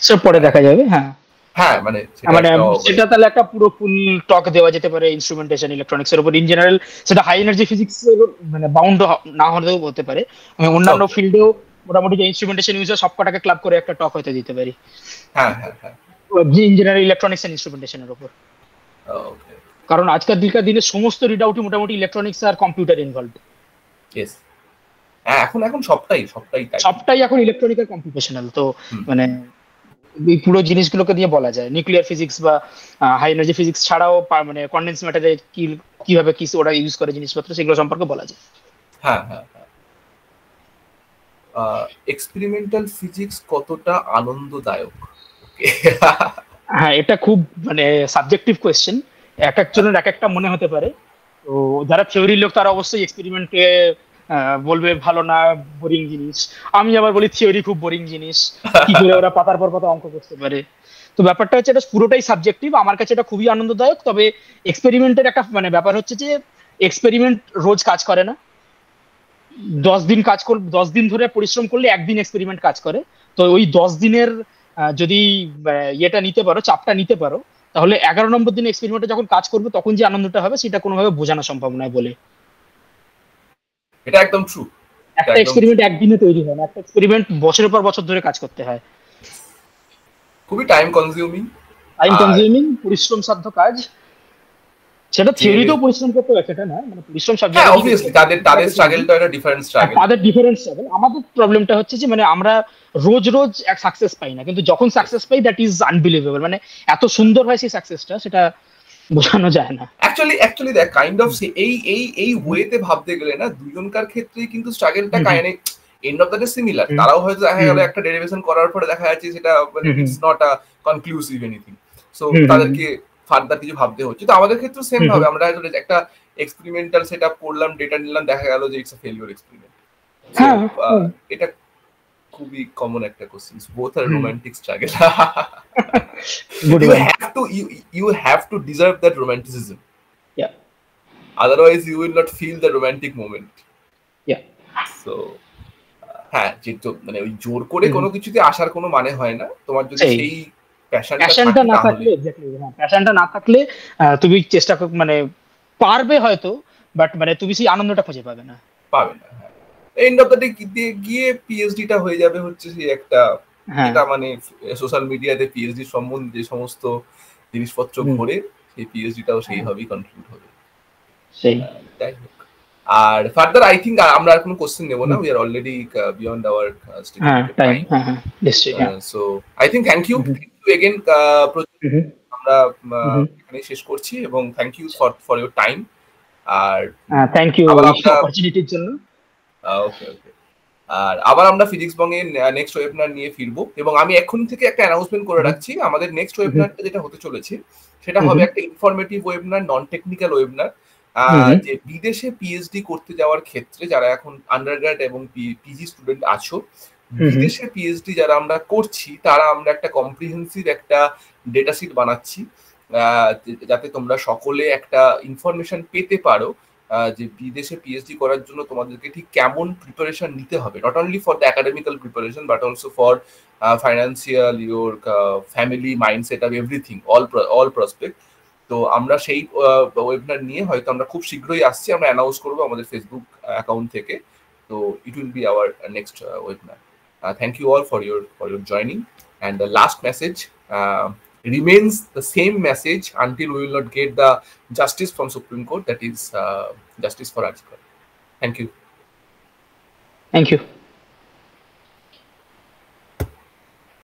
so পরে দেখা যাবে হ্যাঁ, হ্যাঁ মানে, মানে সেটা তাহলে একটা পুরো ফুল টক দেওয়া যেতে পারে ইনস্ট্রুমেন্টেশন ইলেকট্রনিক্স এর উপর ইন জেনারেল সেটা হাই এনার্জি ফিজিক্স মানে বাউন্ড না হলেও বলতে পারে আমি অন্যান্য ফিল্ডেও মোটামুটি যে ইনস্ট্রুমেন্টেশন ইউজার সবকটাকে ক্লাব করে একটা টক হতে দিতে পারি হ্যাঁ হ্যাঁ হ্যাঁ ইঞ্জিনিয়ার জেনারেল ইলেকট্রনিক্স এন্ড ইনস্ট্রুমেন্টেশনের উপর কারণ আজকাল দিনকার দিনে সমস্ত রিডআউটই মোটামুটি ইলেকট্রনিক্স আর কম্পিউটার ইনভলভ ইয়েস হ্যাঁ এখন এখন সবটাই সবটাই তাই সবটাই এখন ইলেকট্রনিক আর কম্পিউটেশনাল তো মানে এই পুরো জিনিসগুলোকে দিয়ে বলা যায় নিউক্লিয়ার ফিজিক্স বা হাই এনার্জি ফিজিক্স ছাড়াও মানে কন্ডেন্স ম্যাটারে কি কিভাবে কি ওরা ইউজ করে জিনিসপত্র সেগুলো সম্পর্কে বলা যায়
হ্যাঁ হ্যাঁ এক্সপেরিমেন্টাল হ্যাঁ। ফিজিক্স কতটা আনন্দদায়ক
হ্যাঁ এটা খুব মানে সাবজেক্টিভ কোয়েশ্চেন এক একজনের এক একটা মনে হতে পারে তো যারা থিওরির লোক তারা অবশ্যই এক্সপেরিমেন্টে বলবে ভালো না বোরিং জিনিস আমি আবার বলি থিওরি খুব বোরিং জিনিস কি করে ওরা পাতার পর পাতা অঙ্ক করতে পারে তো ব্যাপারটা হচ্ছে এটা পুরোটাই সাবজেক্টিভ আমার কাছে এটা খুবই আনন্দদায়ক তবে এক্সপেরিমেন্টের একটা মানে ব্যাপার হচ্ছে যে এক্সপেরিমেন্ট রোজ কাজ করে না দশ দিন কাজ কর দশ দিন ধরে পরিশ্রম করলে একদিন এক্সপেরিমেন্ট কাজ করে তো ওই দশ দিনের যদি ইয়েটা নিতে পারো চাপটা নিতে পারো তাহলে এগারো নম্বর দিন এক্সপেরিমেন্টে যখন কাজ করবে তখন যে আনন্দটা হবে সেটা কোনোভাবে বোঝানো সম্ভব নয় বলে এটা একদম ট্রু একটা এক্সপেরিমেন্ট একদিনে তৈরি হয় না একটা এক্সপেরিমেন্ট বছরের পর বছর ধরে কাজ করতে হয়
খুবই টাইম কনজিউমিং
টাইম কনজিউমিং পরিশ্রম সাধ্য কাজ
সেটা থিওরিতেও
পরিশ্রম করতে হয় সেটা না মানে
পরিশ্রম সাধ্য হ্যাঁ অবভিয়াসলি তাদের তাদের স্ট্রাগল তো একটা ডিফারেন্ট স্ট্রাগল তাদের
ডিফারেন্ট স্ট্রাগল আমাদের প্রবলেমটা হচ্ছে যে মানে আমরা রোজ রোজ এক সাকসেস পাই না কিন্তু যখন সাকসেস পাই দ্যাট ইজ আনবিলিভেবল মানে এত সুন্দর হয় সেই সাকসেসটা সেটা বোঝানো যায় না
actually actually that kind of এই এই এই ওয়েতে ভাবতে গেলে না দুজনকার ক্ষেত্রে কিন্তু স্ট্রাগলটা kind and of the similar তারাও হয়তো দেখা গেল একটা ডেরিভেশন করার পরে দেখা যাচ্ছে সেটা মানে it's not a conclusive anything so তাদেরকে ফার্দার কিছু ভাবতে হচ্ছে তো আমাদের ক্ষেত্রে সেম ভাবে আমরা আসলে একটা এক্সপেরিমেন্টাল সেটআপ করলাম ডেটা নিলাম দেখা গেল যে ইটস আ ফেলিওর এক্সপেরিমেন্ট হ্যাঁ এটা খুবই কমন একটা কোশ্চেন বোথ আর romantic struggle you have to you have to deserve that romanticism yeah otherwise you will not feel the romantic moment yeah so হ্যাঁ যে মানে ওই জোর করে কোনো কিছুতে আসার কোনো মানে হয় না তোমার যদি সেই প্যাশনটা না থাকলে
এক্স্যাক্টলি হ্যাঁ প্যাশনটা না থাকলে তুমি চেষ্টা মানে পারবে হয়তো বাট মানে তুমি সেই আনন্দটা খুঁজে পাবে না
পাবে না হ্যাঁ। এন্ড অফ দ্য ডে গিয়ে পিএইচডিটা হয়ে যাবে হচ্ছে সেই একটা এটা হ্যাঁ। মানে সোশ্যাল মিডিয়াতে পিএইচডি সম্বন্ধে যে সমস্ত জিনিসপত্র ভরে সেই পিএইচডিটাও সেই হবেই হ্যাঁ। কনক্লুড হবে সেই আর ফার্দার আই থিঙ্ক আমরা আর কোনো কোশ্চেন নেব না we are already beyond our
time so
I think thank you thank you again আমরা uh, এখানে শেষ করছি এবং thank you for for your time আর
থ্যাংক ইউ অপরচুনিটির জন্য
ওকে ওকে আর আবার আমরা ফিজিক্স বঙ্গে নেক্সট ওয়েবনার নিয়ে ফিরবো এবং আমি এখন থেকে একটা অ্যানাউন্সমেন্ট করে রাখছি আমাদের নেক্সট ওয়েবনারটা যেটা হতে চলেছে সেটা হবে একটা ইনফরমেটিভ ওয়েবনার নন টেকনিক্যাল ওয়েবনার যে বিদেশে পিএইচডি করতে যাওয়ার ক্ষেত্রে যারা এখন আন্ডারগ্রাড এবং পিজি স্টুডেন্ট আছো বিদেশে পিএইচডি যারা আমরা করছি তারা আমরা একটা কম্প্রিহেন্সিভ একটা ডেটা শিট বানাচ্ছি যাতে তোমরা সকলে একটা ইনফরমেশন পেতে পারো যে বিদেশে পিএইচডি করার জন্য তোমাদেরকে ঠিক কেমন প্রিপারেশন নিতে হবে not only for the academical preparation but also for financial your family mindset up everything all all prospect তো আমরা সেই ওয়েবিনার নিয়ে হয়তো আমরা খুব শীঘ্রই আসছি আমরা অ্যানাউন্স করবো আমাদের ফেসবুক অ্যাকাউন্ট থেকে তো it will be our next webinar thank you all for your for your joining and the last message remains the same message until we will not get the justice from Supreme Court, that is uh, justice for Article.
Thank you. Thank you.